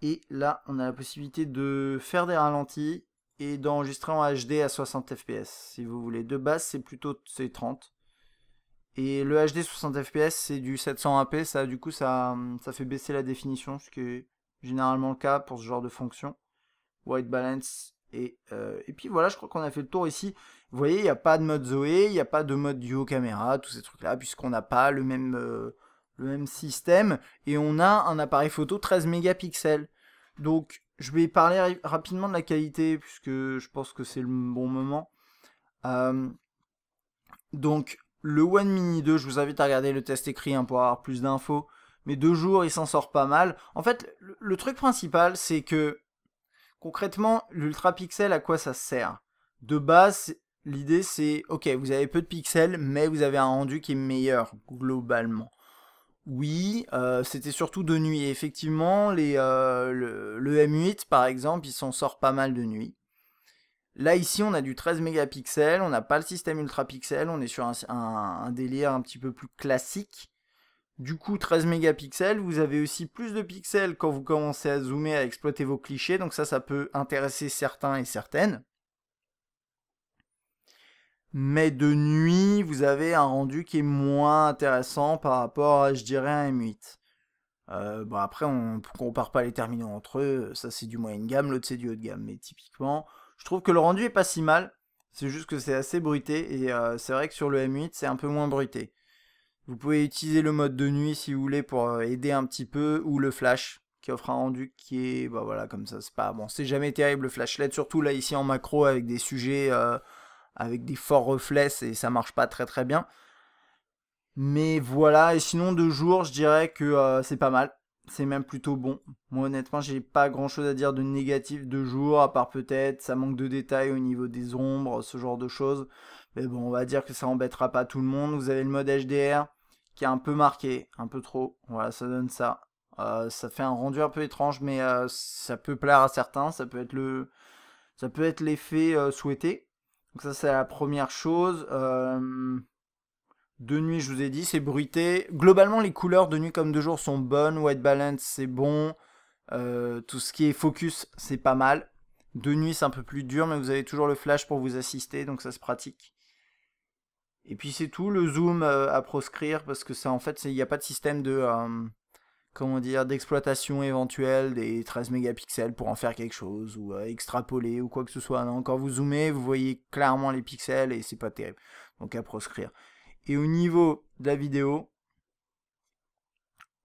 Et là, on a la possibilité de faire des ralentis, et d'enregistrer en HD à 60 fps si vous voulez. De base, c'est plutôt c'est 30. Et le HD 60 fps, c'est du 700 ap ça du coup ça, ça fait baisser la définition, ce qui est généralement le cas pour ce genre de fonction. White balance et, euh, et puis voilà, je crois qu'on a fait le tour ici. Vous voyez, il n'y a pas de mode Zoé, il n'y a pas de mode duo caméra, tous ces trucs-là, puisqu'on n'a pas le même, euh, le même système. Et on a un appareil photo 13 mégapixels. Donc je vais parler rapidement de la qualité, puisque je pense que c'est le bon moment. donc, le One Mini 2, je vous invite à regarder le test écrit hein, pour avoir plus d'infos. Mais deux jours, il s'en sort pas mal. En fait, le truc principal, c'est que concrètement, l'Ultra Pixel, à quoi ça sert De base, l'idée c'est, ok, vous avez peu de pixels, mais vous avez un rendu qui est meilleur, globalement. Oui, euh, c'était surtout de nuit. effectivement, euh, le, M8, par exemple, il s'en sort pas mal de nuit. Là, ici, on a du 13 mégapixels, on n'a pas le système ultra pixel, on est sur un, un, délire un petit peu plus classique. Du coup, 13 mégapixels, vous avez aussi plus de pixels quand vous commencez à zoomer, à exploiter vos clichés, donc ça, ça peut intéresser certains et certaines mais de nuit, vous avez un rendu qui est moins intéressant par rapport à, je dirais, un M8. Euh, bon, après, on ne compare pas les terminaux entre eux, euh, ça c'est du moyen gamme, l'autre c'est du haut de gamme, mais typiquement, je trouve que le rendu est pas si mal, c'est juste que c'est assez bruité, et euh, c'est vrai que sur le M8, c'est un peu moins bruité. Vous pouvez utiliser le mode de nuit si vous voulez pour aider un petit peu, ou le flash, qui offre un rendu qui est, bah voilà, comme ça, c'est pas, bon, c'est jamais terrible le flash LED, surtout là ici en macro avec des sujets avec des forts reflets et ça marche pas très très bien. Mais voilà, et sinon de jour, je dirais que euh, c'est pas mal. C'est même plutôt bon. Moi honnêtement, j'ai pas grand chose à dire de négatif de jour, à part peut-être ça manque de détails au niveau des ombres, ce genre de choses. Mais bon, on va dire que ça embêtera pas tout le monde. Vous avez le mode HDR qui est un peu marqué, un peu trop. Voilà, ça donne ça. Euh, ça fait un rendu un peu étrange, mais euh, ça peut plaire à certains. Ça peut être le, ça peut être l'effet souhaité. Donc ça c'est la première chose. Euh, de nuit, je vous ai dit, c'est bruité. Globalement, les couleurs de nuit comme de jour sont bonnes. White balance, c'est bon. Euh, tout ce qui est focus, c'est pas mal. De nuit, c'est un peu plus dur, mais vous avez toujours le flash pour vous assister, donc ça se pratique. Et puis c'est tout, le zoom euh, à proscrire, parce que ça, en fait, il n'y a pas de système de, comment dire, d'exploitation éventuelle des 13 mégapixels pour en faire quelque chose, ou euh, extrapoler, ou quoi que ce soit. quand vous zoomez, vous voyez clairement les pixels, et c'est pas terrible. Donc à proscrire. Et au niveau de la vidéo,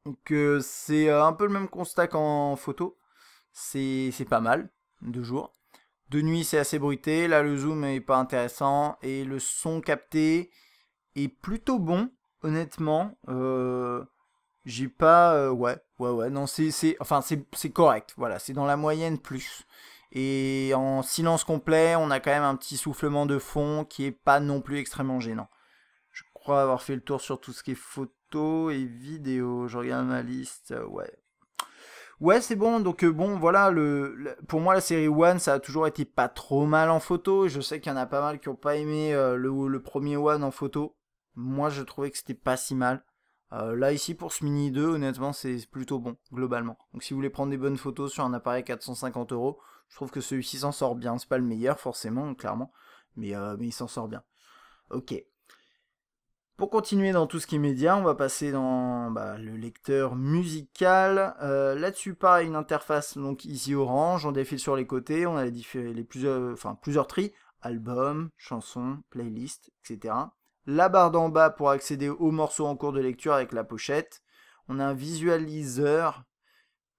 donc euh, c'est euh, un peu le même constat qu'en photo. C'est pas mal, de jour. De nuit, c'est assez bruité. Là, le zoom est pas intéressant. Et le son capté est plutôt bon, honnêtement. J'ai pas. Euh, ouais, ouais, ouais. Non, c'est. Enfin, c'est correct. Voilà, c'est dans la moyenne plus. Et en silence complet, on a quand même un petit soufflement de fond qui est pas non plus extrêmement gênant. Je crois avoir fait le tour sur tout ce qui est photo et vidéo. Je regarde ma liste. Euh, ouais. Ouais, c'est bon. Donc euh, bon, voilà, le, pour moi la série One, ça a toujours été pas trop mal en photo. Je sais qu'il y en a pas mal qui ont pas aimé le, premier One en photo. Moi, je trouvais que c'était pas si mal. Euh, là ici pour ce mini 2 honnêtement c'est plutôt bon globalement. Donc si vous voulez prendre des bonnes photos sur un appareil 450 euros, je trouve que celui-ci s'en sort bien. C'est pas le meilleur forcément clairement, euh, mais, il s'en sort bien. Ok. Pour continuer dans tout ce qui est média, on va passer dans bah, le lecteur musical. Euh, là-dessus, pas une interface donc ici orange. On défile sur les côtés, on a les, plusieurs, enfin, plusieurs tris albums, chansons, playlists, etc la barre d'en bas pour accéder aux morceaux en cours de lecture avec la pochette. On a un visualiseur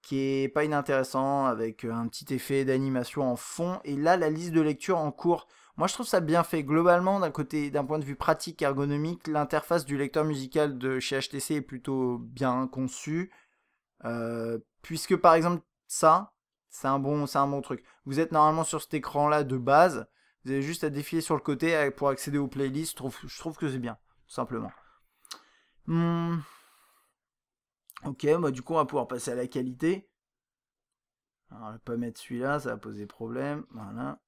qui est pas inintéressant avec euh, un petit effet d'animation en fond et là la liste de lecture en cours. Moi je trouve ça bien fait globalement d'un côté d'un point de vue pratique et ergonomique, l'interface du lecteur musical de chez HTC est plutôt bien conçue. Euh, puisque par exemple ça, c'est un bon c'est un bon truc. Vous êtes normalement sur cet écran là de base, vous avez juste à défiler sur le côté pour accéder aux playlists. Je trouve, que c'est bien, tout simplement. Hmm. Ok, moi du coup on va pouvoir passer à la qualité. Alors, ne va pas mettre celui-là, ça va poser problème. Voilà.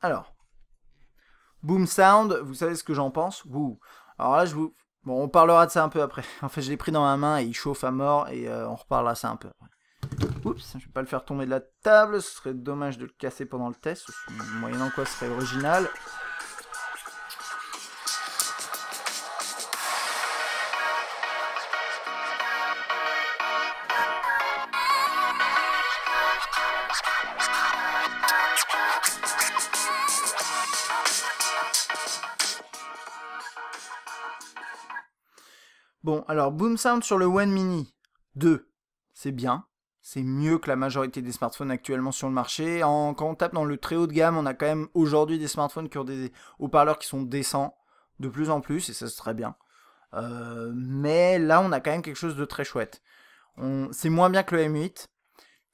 Alors, Boom Sound, vous savez ce que j'en pense Alors là, je vous. Bon, on parlera de ça un peu après. En fait, je l'ai pris dans ma main et il chauffe à mort et euh, on reparlera à ça un peu Oups, je vais pas le faire tomber de la table, ce serait dommage de le casser pendant le test, moyennant quoi ce serait original. Bon, alors Boom Sound sur le One Mini 2, c'est bien c'est mieux que la majorité des smartphones actuellement sur le marché. quand on tape dans le très haut de gamme, on a quand même aujourd'hui des smartphones qui ont des haut-parleurs qui sont décents de plus en plus, et ça c'est très bien. Euh, mais là, on a quand même quelque chose de très chouette. C'est moins bien que le M8.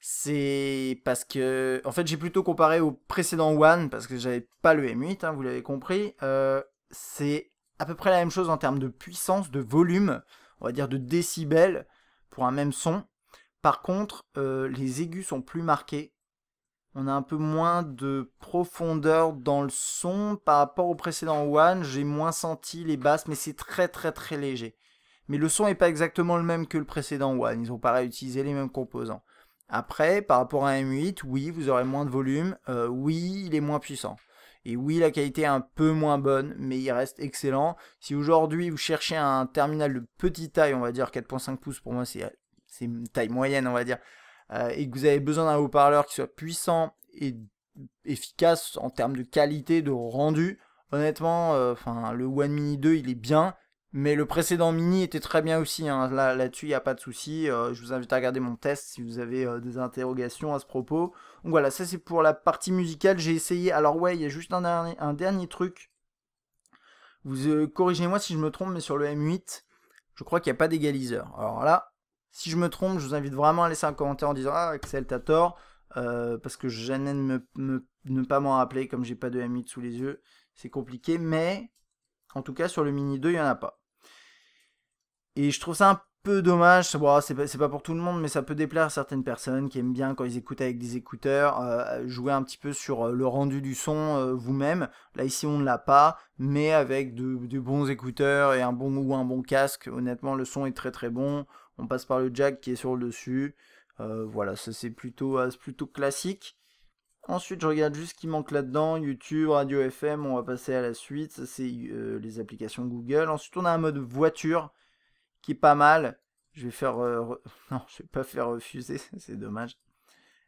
C'est parce que, en fait, j'ai plutôt comparé au précédent One, parce que j'avais pas le M8, hein, vous l'avez compris. Euh, c'est à peu près la même chose en termes de puissance, de volume, on va dire de décibels pour un même son. Par contre, euh, les aigus sont plus marqués. On a un peu moins de profondeur dans le son par rapport au précédent One. J'ai moins senti les basses, mais c'est très très très léger. Mais le son n'est pas exactement le même que le précédent One. Ils n'ont pas réutilisé les mêmes composants. Après, par rapport à un M8, oui, vous aurez moins de volume. Euh, oui, il est moins puissant. Et oui, la qualité est un peu moins bonne, mais il reste excellent. Si aujourd'hui vous cherchez un terminal de petite taille, on va dire 4.5 pouces, pour moi c'est c'est une taille moyenne, on va dire, euh, et que vous avez besoin d'un haut-parleur qui soit puissant et efficace en termes de qualité, de rendu, honnêtement, euh, enfin, le One Mini 2, il est bien. Mais le précédent mini était très bien aussi. Hein. Là, dessus il n'y a pas de souci. Euh, je vous invite à regarder mon test si vous avez des interrogations à ce propos. Donc voilà, ça c'est pour la partie musicale. J'ai essayé. Alors ouais, il y a juste un dernier, un dernier truc. Vous corrigez-moi si je me trompe, mais sur le M8, je crois qu'il n'y a pas d'égaliseur. Alors là, si je me trompe, je vous invite vraiment à laisser un commentaire en disant Ah, Axel, t'as tort. Euh, parce que je gênais de ne pas m'en rappeler, comme j'ai pas de m sous les yeux. C'est compliqué, mais en tout cas, sur le Mini 2, il n'y en a pas. Et je trouve ça un peu dommage. c'est pas, pour tout le monde, mais ça peut déplaire à certaines personnes qui aiment bien quand ils écoutent avec des écouteurs, euh, jouer un petit peu sur euh, le rendu du son vous-même. Là, ici, on ne l'a pas, mais avec de, de, bons écouteurs et un bon ou un bon casque, honnêtement, le son est très très bon on passe par le jack qui est sur le dessus. Euh, voilà, ça c'est plutôt, euh, plutôt classique. Ensuite, je regarde juste ce qui manque là-dedans. YouTube, Radio FM, on va passer à la suite. Ça, c'est euh, les applications Google. Ensuite, on a un mode voiture qui est pas mal. Je vais faire... Non, je vais pas faire refuser, c'est dommage.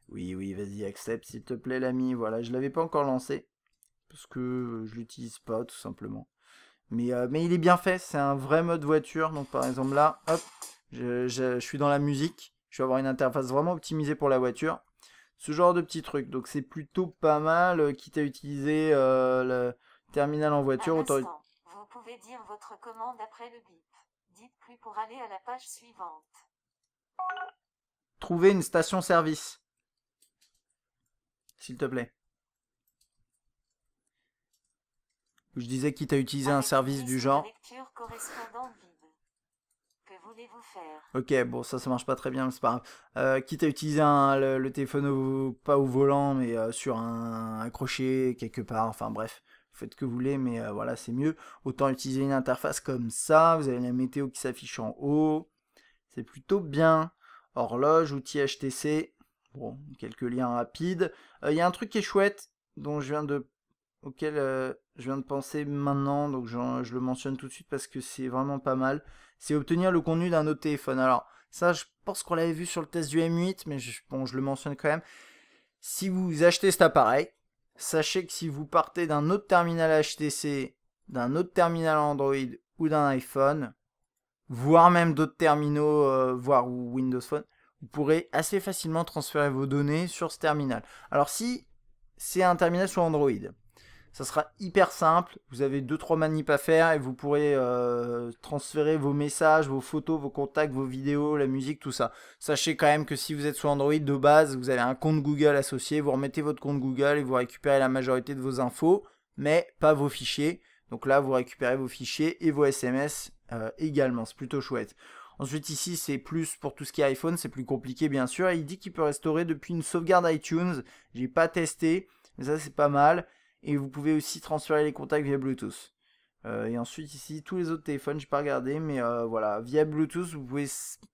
Oui, oui, vas-y, accepte, s'il te plaît, l'ami. Voilà, je l'avais pas encore lancé. Parce que je l'utilise pas, tout simplement. Mais, mais il est bien fait, c'est un vrai mode voiture. Donc, par exemple, là, hop, je, suis dans la musique. Je vais avoir une interface vraiment optimisée pour la voiture. Ce genre de petits truc. Donc c'est plutôt pas mal, euh, quitte à utiliser euh, le terminal en voiture. Autant... pour aller à la page suivante. Trouver une station-service. S'il te plaît. Je disais quitte à utiliser un service du genre. Ok, bon, ça, ça marche pas très bien, c'est pas grave. Euh, quitte à utiliser le, téléphone, pas au volant, mais euh, sur un, crochet quelque part, enfin bref. Faites que vous voulez, mais euh, voilà, c'est mieux. Autant utiliser une interface comme ça. Vous avez la météo qui s'affiche en haut. C'est plutôt bien. Horloge, outils HTC. Bon, quelques liens rapides. Il y a un truc qui est chouette, dont je viens de auquel je viens de penser maintenant, donc je, le mentionne tout de suite parce que c'est vraiment pas mal c'est obtenir le contenu d'un autre téléphone. Alors, ça, je pense qu'on l'avait vu sur le test du M8, mais bon, je le mentionne quand même. Si vous achetez cet appareil, sachez que si vous partez d'un autre terminal HTC, d'un autre terminal Android ou d'un iPhone, voire même d'autres terminaux, euh, voire Windows Phone, vous pourrez assez facilement transférer vos données sur ce terminal. Alors si c'est un terminal sur Android, ça sera hyper simple. Vous avez 2-3 manips à faire et vous pourrez euh, transférer vos messages, vos photos, vos contacts, vos vidéos, la musique, tout ça. Sachez quand même que si vous êtes sur Android de base, vous avez un compte Google associé. Vous remettez votre compte Google et vous récupérez la majorité de vos infos, mais pas vos fichiers. Donc là, vous récupérez vos fichiers et vos SMS euh, également. C'est plutôt chouette. Ensuite ici c'est plus pour tout ce qui est iPhone, c'est plus compliqué bien sûr. Il dit qu'il peut restaurer depuis une sauvegarde iTunes. J'ai pas testé, mais ça c'est pas mal. Et vous pouvez aussi transférer les contacts via Bluetooth. Euh, et ensuite ici, tous les autres téléphones, j'ai pas regardé, mais euh, voilà, via Bluetooth, vous pouvez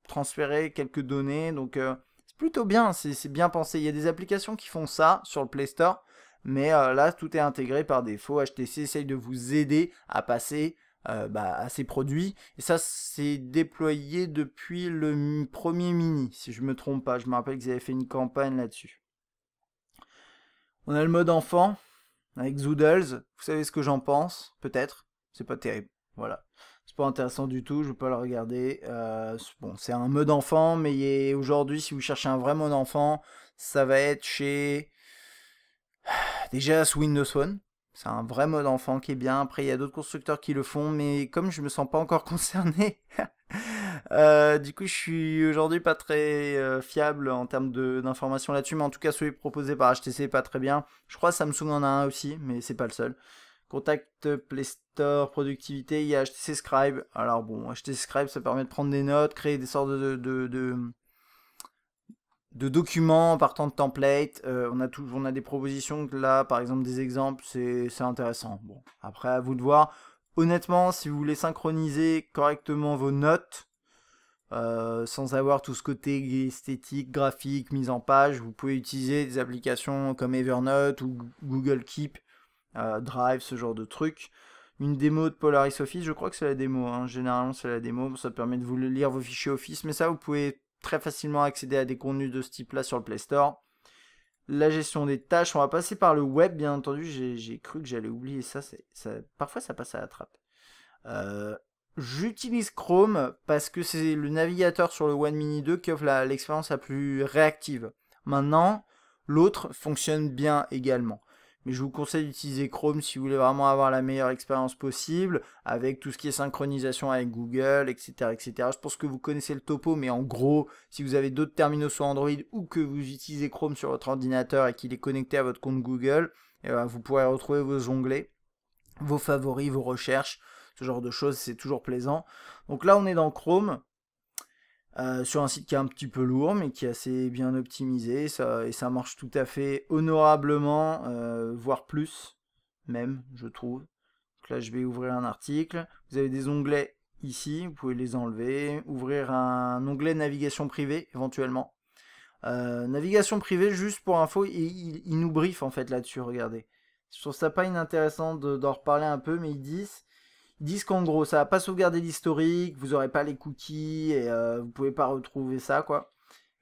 transférer quelques données. Donc euh, c'est plutôt bien, c'est bien pensé. Il y a des applications qui font ça sur le Play Store, mais là, tout est intégré par défaut. HTC essaye de vous aider à passer bah, à ces produits. Et ça, c'est déployé depuis le premier mini, si je me trompe pas. Je me rappelle qu'ils avaient fait une campagne là-dessus. On a le mode enfant. Avec Zoodles, vous savez ce que j'en pense, peut-être. C'est pas terrible. Voilà. C'est pas intéressant du tout, je vais pas le regarder. Euh, bon, c'est un mode d'enfant, mais aujourd'hui, si vous cherchez un vrai mode d'enfant, ça va être chez. Déjà, sous Windows C'est un vrai mode enfant qui est bien. Après, il y a d'autres constructeurs qui le font, mais comme je me sens pas encore concerné, euh, du coup, je suis aujourd'hui pas très euh, fiable en termes d'informations là-dessus, mais en tout cas, celui proposé par HTC, pas très bien. Je crois que Samsung en a un aussi, mais c'est pas le seul. Contact Play Store, productivité, il y a HTC Scribe. Alors bon, HTC Scribe, ça permet de prendre des notes, créer des sortes de, de, documents en partant de templates. Euh, on, a on a des propositions, là, par exemple, des exemples, c'est intéressant. Bon, après, à vous de voir. Honnêtement, si vous voulez synchroniser correctement vos notes, euh, sans avoir tout ce côté esthétique, graphique, mise en page. Vous pouvez utiliser des applications comme Evernote ou Google Keep, euh, Drive, ce genre de trucs. Une démo de Polaris Office, je crois que c'est la démo. Hein. Généralement, c'est la démo. Ça permet de vous lire vos fichiers Office, mais ça, vous pouvez très facilement accéder à des contenus de ce type-là sur le Play Store. La gestion des tâches, on va passer par le web, bien entendu. J'ai cru que j'allais oublier ça, ça. Parfois, ça passe à la trappe. Euh, J'utilise Chrome parce que c'est le navigateur sur le One Mini 2 qui offre l'expérience la, plus réactive. Maintenant, l'autre fonctionne bien également. Mais je vous conseille d'utiliser Chrome si vous voulez vraiment avoir la meilleure expérience possible, avec tout ce qui est synchronisation avec Google, etc., etc. Je pense que vous connaissez le topo, mais en gros, si vous avez d'autres terminaux sur Android ou que vous utilisez Chrome sur votre ordinateur et qu'il est connecté à votre compte Google, eh ben, vous pourrez retrouver vos onglets, vos favoris, vos recherches, ce genre de choses, c'est toujours plaisant. Donc là, on est dans Chrome, euh, sur un site qui est un petit peu lourd, mais qui est assez bien optimisé, ça, et ça marche tout à fait honorablement, euh, voire plus, même, je trouve. Donc là, je vais ouvrir un article. Vous avez des onglets ici, vous pouvez les enlever. Ouvrir un onglet navigation privée, éventuellement. Euh, navigation privée, juste pour info, ils nous briefent en fait là-dessus, regardez. Je trouve ça pas inintéressant d'en reparler un peu, mais ils disent ils disent qu'en gros, ça va pas sauvegarder l'historique, vous aurez pas les cookies et euh, vous pouvez pas retrouver ça, quoi.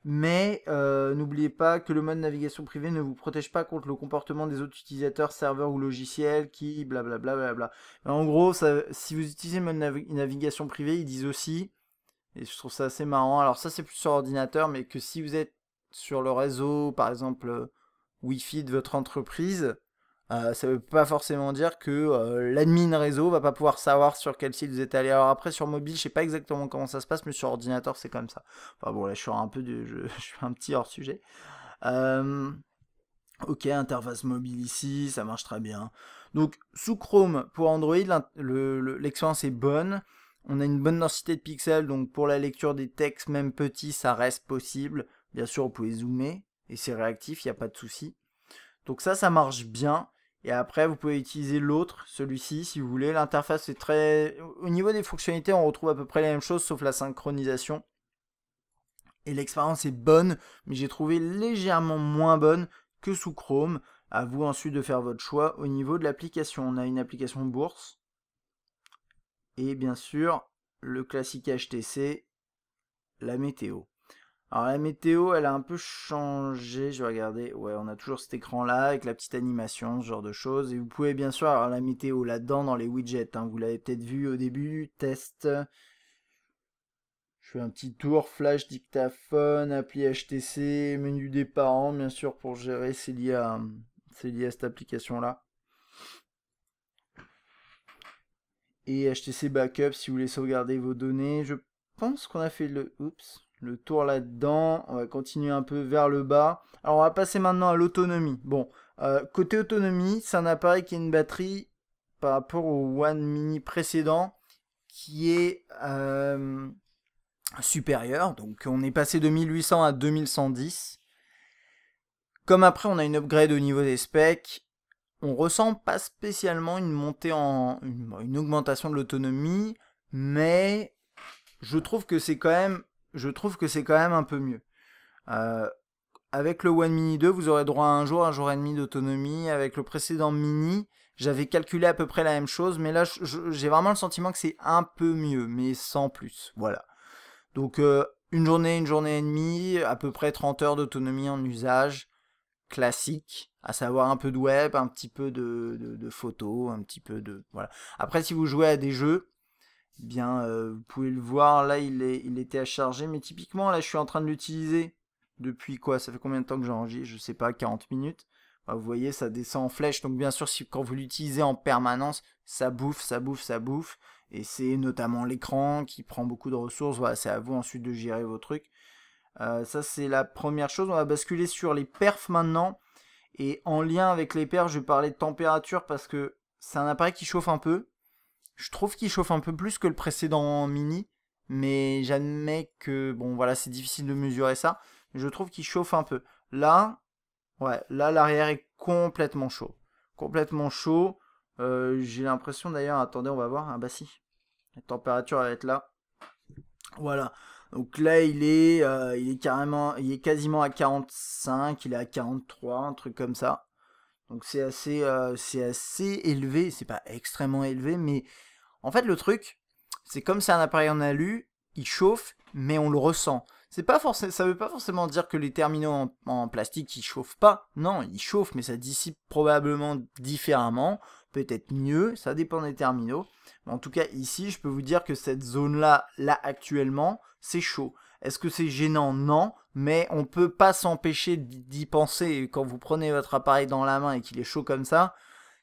Mais euh, n'oubliez pas que le mode navigation privée ne vous protège pas contre le comportement des autres utilisateurs, serveurs ou logiciels qui blablabla. En gros, si vous utilisez le mode navigation privée, ils disent aussi, et je trouve ça assez marrant, alors ça c'est plus sur ordinateur, mais que si vous êtes sur le réseau, par exemple euh, Wi-Fi de votre entreprise, euh, ça ne veut pas forcément dire que euh, l'admin réseau va pas pouvoir savoir sur quel site vous êtes allé. Alors après sur mobile, je sais pas exactement comment ça se passe, mais sur ordinateur c'est comme ça. Enfin bon là je suis un peu je, suis un petit hors sujet. Euh, ok, interface mobile ici, ça marche très bien. Donc sous Chrome pour Android, l'expérience est bonne. On a une bonne densité de pixels, donc pour la lecture des textes, même petits, ça reste possible. Bien sûr, vous pouvez zoomer et c'est réactif, il n'y a pas de souci. Donc ça, ça marche bien. Et après, vous pouvez utiliser l'autre, celui-ci, si vous voulez. L'interface est très... Au niveau des fonctionnalités, on retrouve à peu près la même chose, sauf la synchronisation. Et l'expérience est bonne, mais j'ai trouvé légèrement moins bonne que sous Chrome. À vous ensuite de faire votre choix au niveau de l'application. On a une application bourse. Et bien sûr, le classique HTC, la météo. Alors la météo, elle a un peu changé, je vais regarder. Ouais, on a toujours cet écran-là avec la petite animation, ce genre de choses. Et vous pouvez bien sûr avoir la météo là-dedans dans les widgets. Hein. Vous l'avez peut-être vu au début, test. Je fais un petit tour, flash, dictaphone, appli HTC, menu des parents, bien sûr, pour gérer. C'est à, c'est lié à cette application-là. Et HTC Backup si vous voulez sauvegarder vos données. Je pense qu'on a fait le... Oups le tour là-dedans. On va continuer un peu vers le bas. Alors on va passer maintenant à l'autonomie. Bon, euh, côté autonomie, c'est un appareil qui a une batterie par rapport au One Mini précédent qui est euh, supérieure. Donc on est passé de 1800 à 2110. Comme après on a une upgrade au niveau des specs, on ressent pas spécialement une montée en une augmentation de l'autonomie, mais je trouve que c'est quand même je trouve que c'est quand même un peu mieux. Euh, avec le One Mini 2, vous aurez droit à un jour, un jour et demi d'autonomie. Avec le précédent Mini, j'avais calculé à peu près la même chose, mais là, j'ai vraiment le sentiment que c'est un peu mieux, mais sans plus. Voilà. Donc, euh, une journée, une journée et demie, à peu près 30 heures d'autonomie en usage classique, à savoir un peu de web, un petit peu de, de photos, un petit peu de... Voilà. Après, si vous jouez à des jeux, bien, euh, vous pouvez le voir, là, il, est, il était à charger, mais typiquement, là, je suis en train de l'utiliser depuis quoi Ça fait combien de temps que j'enregistre Je sais pas, 40 minutes. Bah, vous voyez, ça descend en flèche, donc bien sûr, si, quand vous l'utilisez en permanence, ça bouffe, ça bouffe, ça bouffe, et c'est notamment l'écran qui prend beaucoup de ressources, voilà, c'est à vous ensuite de gérer vos trucs. Euh, ça, c'est la première chose, on va basculer sur les perfs maintenant, et en lien avec les perfs, je vais parler de température parce que c'est un appareil qui chauffe un peu, je trouve qu'il chauffe un peu plus que le précédent mini, mais j'admets que, bon voilà, c'est difficile de mesurer ça. Je trouve qu'il chauffe un peu. Là, ouais, là l'arrière est complètement chaud. Complètement chaud. Euh, j'ai l'impression d'ailleurs, attendez, on va voir. Ah bah si, la température va être là. Voilà. Donc là, il est, euh, il est carrément, il est quasiment à 45, il est à 43, un truc comme ça. Donc c'est assez, euh, c'est assez élevé. C'est pas extrêmement élevé, mais en fait, le truc, c'est comme c'est un appareil en alu, il chauffe, mais on le ressent. C'est pas forcément, ça veut pas forcément dire que les terminaux en, plastique ils chauffent pas. Non, ils chauffent, mais ça dissipe probablement différemment, peut-être mieux, ça dépend des terminaux. Mais en tout cas, ici, je peux vous dire que cette zone-là, là actuellement, c'est chaud. Est-ce que c'est gênant Non, mais on peut pas s'empêcher d'y penser. quand vous prenez votre appareil dans la main et qu'il est chaud comme ça,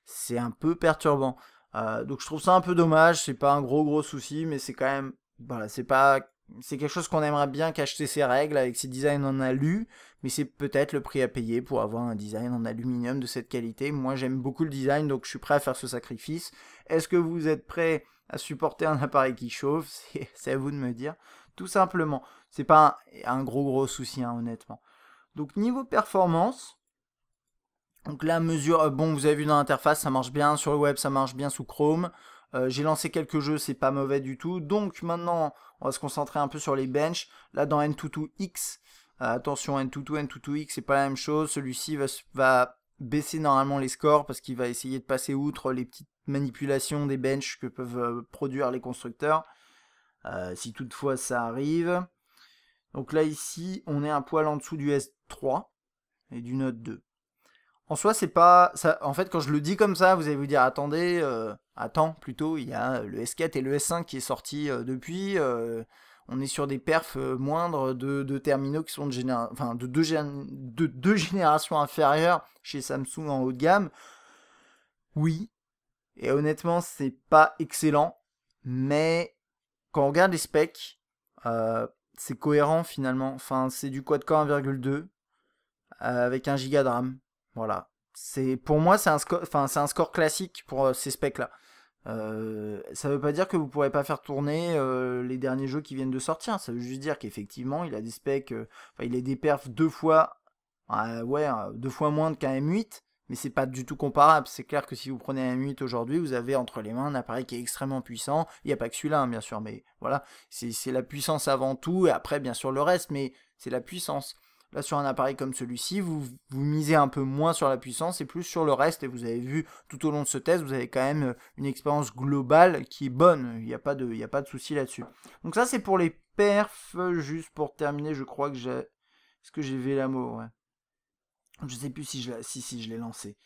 c'est un peu perturbant. Euh, donc je trouve ça un peu dommage, c'est pas un gros gros souci, mais c'est quand même, voilà, c'est pas, c'est quelque chose qu'on aimerait bien qu'acheter ses règles avec ses designs en alu, mais c'est peut-être le prix à payer pour avoir un design en aluminium de cette qualité. Moi j'aime beaucoup le design, donc je suis prêt à faire ce sacrifice. Est-ce que vous êtes prêt à supporter un appareil qui chauffe C'est à vous de me dire, tout simplement. C'est pas un, gros gros souci, hein, honnêtement. Donc niveau performance, donc la mesure, euh, bon vous avez vu dans l'interface, ça marche bien, sur le web ça marche bien sous Chrome. Euh, j'ai lancé quelques jeux, c'est pas mauvais du tout. Donc maintenant, on va se concentrer un peu sur les benches. Là dans N22X, euh, attention N22, N22X c'est pas la même chose. Celui-ci va, baisser normalement les scores parce qu'il va essayer de passer outre les petites manipulations des benches que peuvent produire les constructeurs. si toutefois ça arrive. Donc là ici, on est un poil en dessous du S3 et du Note 2 en soi, c'est pas. en fait, quand je le dis comme ça, vous allez vous dire attendez, euh, attends, plutôt, il y a le S4 et le S5 qui est sorti euh, depuis. Euh, on est sur des perfs moindres de, terminaux qui sont de, de, deux deux générations inférieures chez Samsung en haut de gamme. Oui. Et honnêtement, c'est pas excellent. Mais quand on regarde les specs, c'est cohérent finalement. Enfin, c'est du quad-core 1,2 avec 1 giga de RAM voilà. C'est pour moi c'est un score, enfin c'est un score classique pour euh, ces specs là. Euh, ça ne veut pas dire que vous pourrez pas faire tourner euh, les derniers jeux qui viennent de sortir. Ça veut juste dire qu'effectivement il a des specs, enfin, il a des perfs deux fois, ah, ouais, deux fois moins qu'un M8, mais c'est pas du tout comparable. C'est clair que si vous prenez un M8 aujourd'hui, vous avez entre les mains un appareil qui est extrêmement puissant. Il n'y a pas que celui-là, hein, bien sûr, mais voilà, c'est la puissance avant tout, et après, bien sûr, le reste, mais c'est la puissance. Là, sur un appareil comme celui-ci, vous, vous misez un peu moins sur la puissance et plus sur le reste. Et vous avez vu tout au long de ce test, vous avez quand même euh, une expérience globale qui est bonne. Il n'y a pas de, a pas de souci là-dessus. Donc ça, c'est pour les perfs. Juste pour terminer, je crois que j'ai, est-ce que j'ai la ouais. Je sais plus si je, si, si l'ai lancé.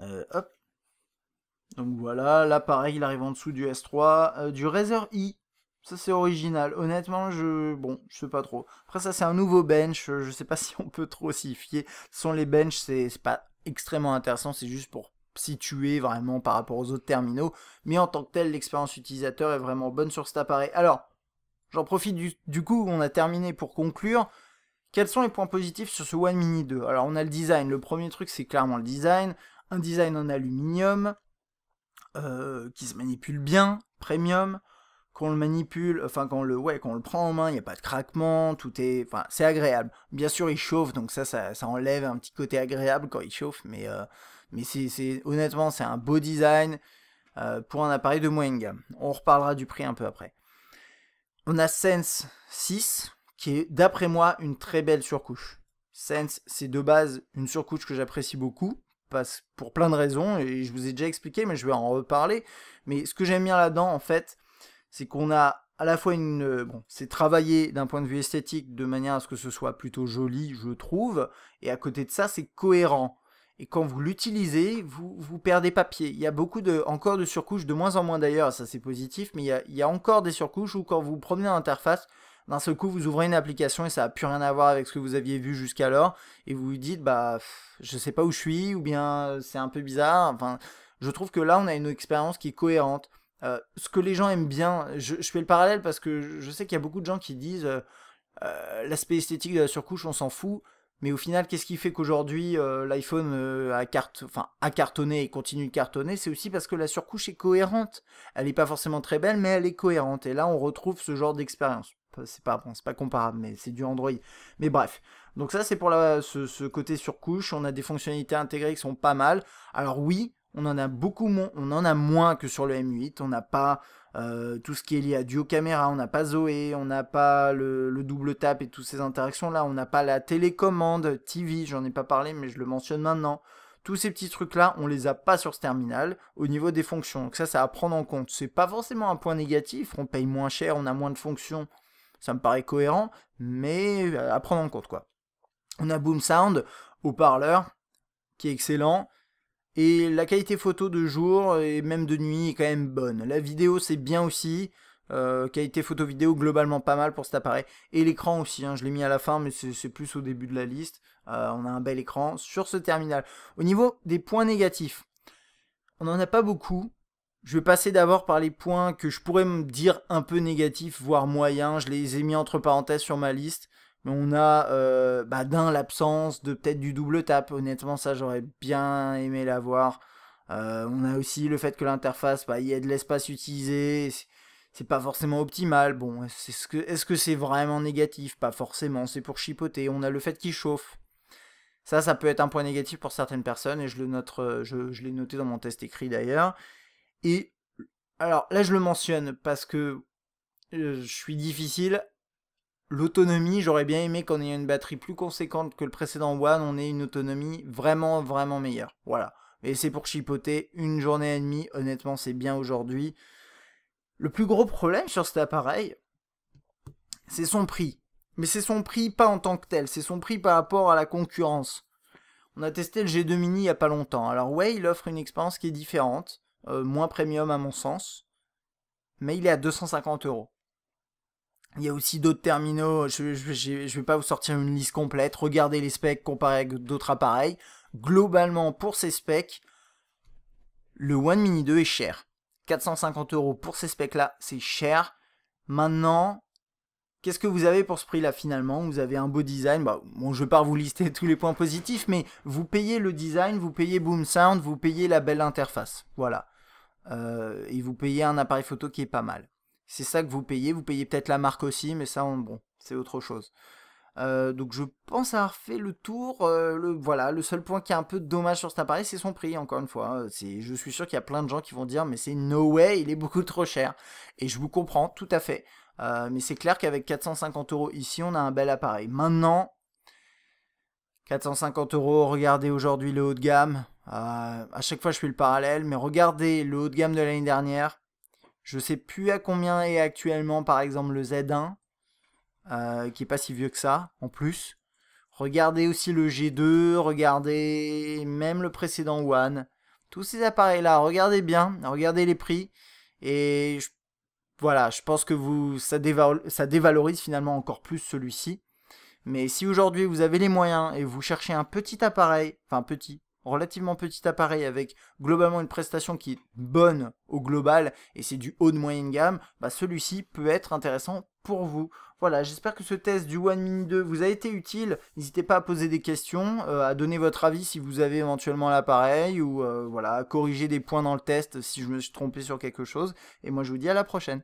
Euh, hop. Donc voilà, l'appareil, il arrive en dessous du S3, euh, du Razer i ça c'est original. Honnêtement, je bon, je sais pas trop. Après ça c'est un nouveau bench, euh, je sais pas si on peut trop s'y fier. Ce sont les benches, c'est pas extrêmement intéressant, c'est juste pour situer vraiment par rapport aux autres terminaux, mais en tant que tel, l'expérience utilisateur est vraiment bonne sur cet appareil. Alors, j'en profite du, du, coup, on a terminé pour conclure. Quels sont les points positifs sur ce One Mini 2 Alors, on a le design. Le premier truc, c'est clairement le design. Un design en aluminium euh, qui se manipule bien, premium qu'on le manipule, enfin qu'on le, ouais, qu'on le prend en main, il n'y a pas de craquement, tout est, enfin c'est agréable. Bien sûr il chauffe, donc ça, ça, enlève un petit côté agréable quand il chauffe, mais, euh, mais c'est, honnêtement c'est un beau design euh, pour un appareil de moyenne gamme. On reparlera du prix un peu après. On a Sense 6, qui est d'après moi une très belle surcouche. Sense, c'est de base une surcouche que j'apprécie beaucoup, pour plein de raisons, et je vous ai déjà expliqué, mais je vais en reparler. Mais ce que j'aime bien là-dedans, en fait, c'est qu'on a à la fois une. Euh, bon, c'est travaillé d'un point de vue esthétique de manière à ce que ce soit plutôt joli, je trouve, et à côté de ça, c'est cohérent. Et quand vous l'utilisez, vous, vous perdez papier. Il y a beaucoup de, encore de surcouches, de moins en moins d'ailleurs, ça c'est positif, mais il y, a, encore des surcouches où quand vous promenez l'interface, d'un seul coup vous ouvrez une application et ça n'a plus rien à voir avec ce que vous aviez vu jusqu'alors, et vous vous dites, bah, je sais pas où je suis, ou bien euh, c'est un peu bizarre. Enfin, je trouve que là on a une expérience qui est cohérente. Euh, ce que les gens aiment bien, je, fais le parallèle parce que je sais qu'il y a beaucoup de gens qui disent euh, euh, l'aspect esthétique de la surcouche, on s'en fout. Mais au final, qu'est-ce qui fait qu'aujourd'hui l'iPhone a, cartonné et continue de cartonner C'est aussi parce que la surcouche est cohérente. Elle n'est pas forcément très belle, mais elle est cohérente. Et là, on retrouve ce genre d'expérience. C'est pas, bon, pas comparable, mais c'est du Android. Mais bref. Donc ça, c'est pour ce, côté surcouche. On a des fonctionnalités intégrées qui sont pas mal. Alors oui, on en a beaucoup moins, on en a moins que sur le M8. On n'a pas euh, tout ce qui est lié à duo caméra, on n'a pas Zoé, on n'a pas le, double tap et toutes ces interactions là, on n'a pas la télécommande TV, j'en ai pas parlé mais je le mentionne maintenant. Tous ces petits trucs là, on les a pas sur ce terminal au niveau des fonctions. Donc ça, ça à prendre en compte. C'est pas forcément un point négatif. On paye moins cher, on a moins de fonctions. Ça me paraît cohérent, mais euh, à prendre en compte quoi. On a Boom Sound, haut-parleur, qui est excellent et la qualité photo de jour et même de nuit est quand même bonne. La vidéo c'est bien aussi. Euh, qualité photo vidéo globalement pas mal pour cet appareil. Et l'écran aussi, hein. je l'ai mis à la fin mais c'est plus au début de la liste. Euh, on a un bel écran sur ce terminal. Au niveau des points négatifs, on n'en a pas beaucoup. Je vais passer d'abord par les points que je pourrais me dire un peu négatifs, voire moyens. Je les ai mis entre parenthèses sur ma liste. Mais on a euh, bah, d'un l'absence de peut-être du double tap. Honnêtement, ça j'aurais bien aimé l'avoir. Euh, on a aussi le fait que l'interface, bah, il y a de l'espace utilisé. C'est pas forcément optimal. Bon, est-ce que c'est -ce vraiment négatif Pas forcément, c'est pour chipoter. On a le fait qu'il chauffe. Ça, ça peut être un point négatif pour certaines personnes, et je le note, euh, je, je l'ai noté dans mon test écrit d'ailleurs. Et alors là, je le mentionne parce que je suis difficile L'autonomie, j'aurais bien aimé qu'on ait une batterie plus conséquente que le précédent One, on ait une autonomie vraiment, vraiment meilleure. Voilà. Et c'est pour chipoter une journée et demie, honnêtement, c'est bien aujourd'hui. Le plus gros problème sur cet appareil, c'est son prix. Mais c'est son prix pas en tant que tel, c'est son prix par rapport à la concurrence. On a testé le G2 Mini il n'y a pas longtemps. Alors ouais, il offre une expérience qui est différente, euh, moins premium à mon sens, mais il est à 250 euros. Il y a aussi d'autres terminaux, je ne vais pas vous sortir une liste complète, regardez les specs comparés avec d'autres appareils. Globalement, pour ces specs, le One Mini 2 est cher. 450 euros pour ces specs-là, c'est cher. Maintenant, qu'est-ce que vous avez pour ce prix-là finalement Vous avez un beau design. Bah, bon, je ne vais pas vous lister tous les points positifs, mais vous payez le design, vous payez Boom Sound, vous payez la belle interface. Voilà. Euh, et vous payez un appareil photo qui est pas mal. C'est ça que vous payez. Vous payez peut-être la marque aussi, mais ça, bon, c'est autre chose. Euh, donc je pense avoir fait le tour. Euh, le, voilà, le seul point qui est un peu dommage sur cet appareil, c'est son prix, encore une fois. Hein. je suis sûr qu'il y a plein de gens qui vont dire, mais c'est no way, il est beaucoup trop cher. Et je vous comprends tout à fait. Euh, mais c'est clair qu'avec 450 euros ici, on a un bel appareil. Maintenant, 450 euros, regardez aujourd'hui le haut de gamme. à chaque fois, je fais le parallèle, mais regardez le haut de gamme de l'année dernière. Je sais plus à combien est actuellement par exemple le Z1, euh, qui est pas si vieux que ça en plus. Regardez aussi le G2, regardez même le précédent One. Tous ces appareils-là, regardez bien, regardez les prix. Et voilà, je pense que vous, ça dévalorise finalement encore plus celui-ci. Mais si aujourd'hui vous avez les moyens et vous cherchez un petit appareil, enfin petit, relativement petit appareil avec globalement une prestation qui est bonne au global et c'est du haut de moyenne gamme, bah, celui-ci peut être intéressant pour vous. Voilà, j'espère que ce test du One Mini 2 vous a été utile. N'hésitez pas à poser des questions, euh, à donner votre avis si vous avez éventuellement l'appareil ou euh, voilà, à corriger des points dans le test si je me suis trompé sur quelque chose. Et moi je vous dis à la prochaine.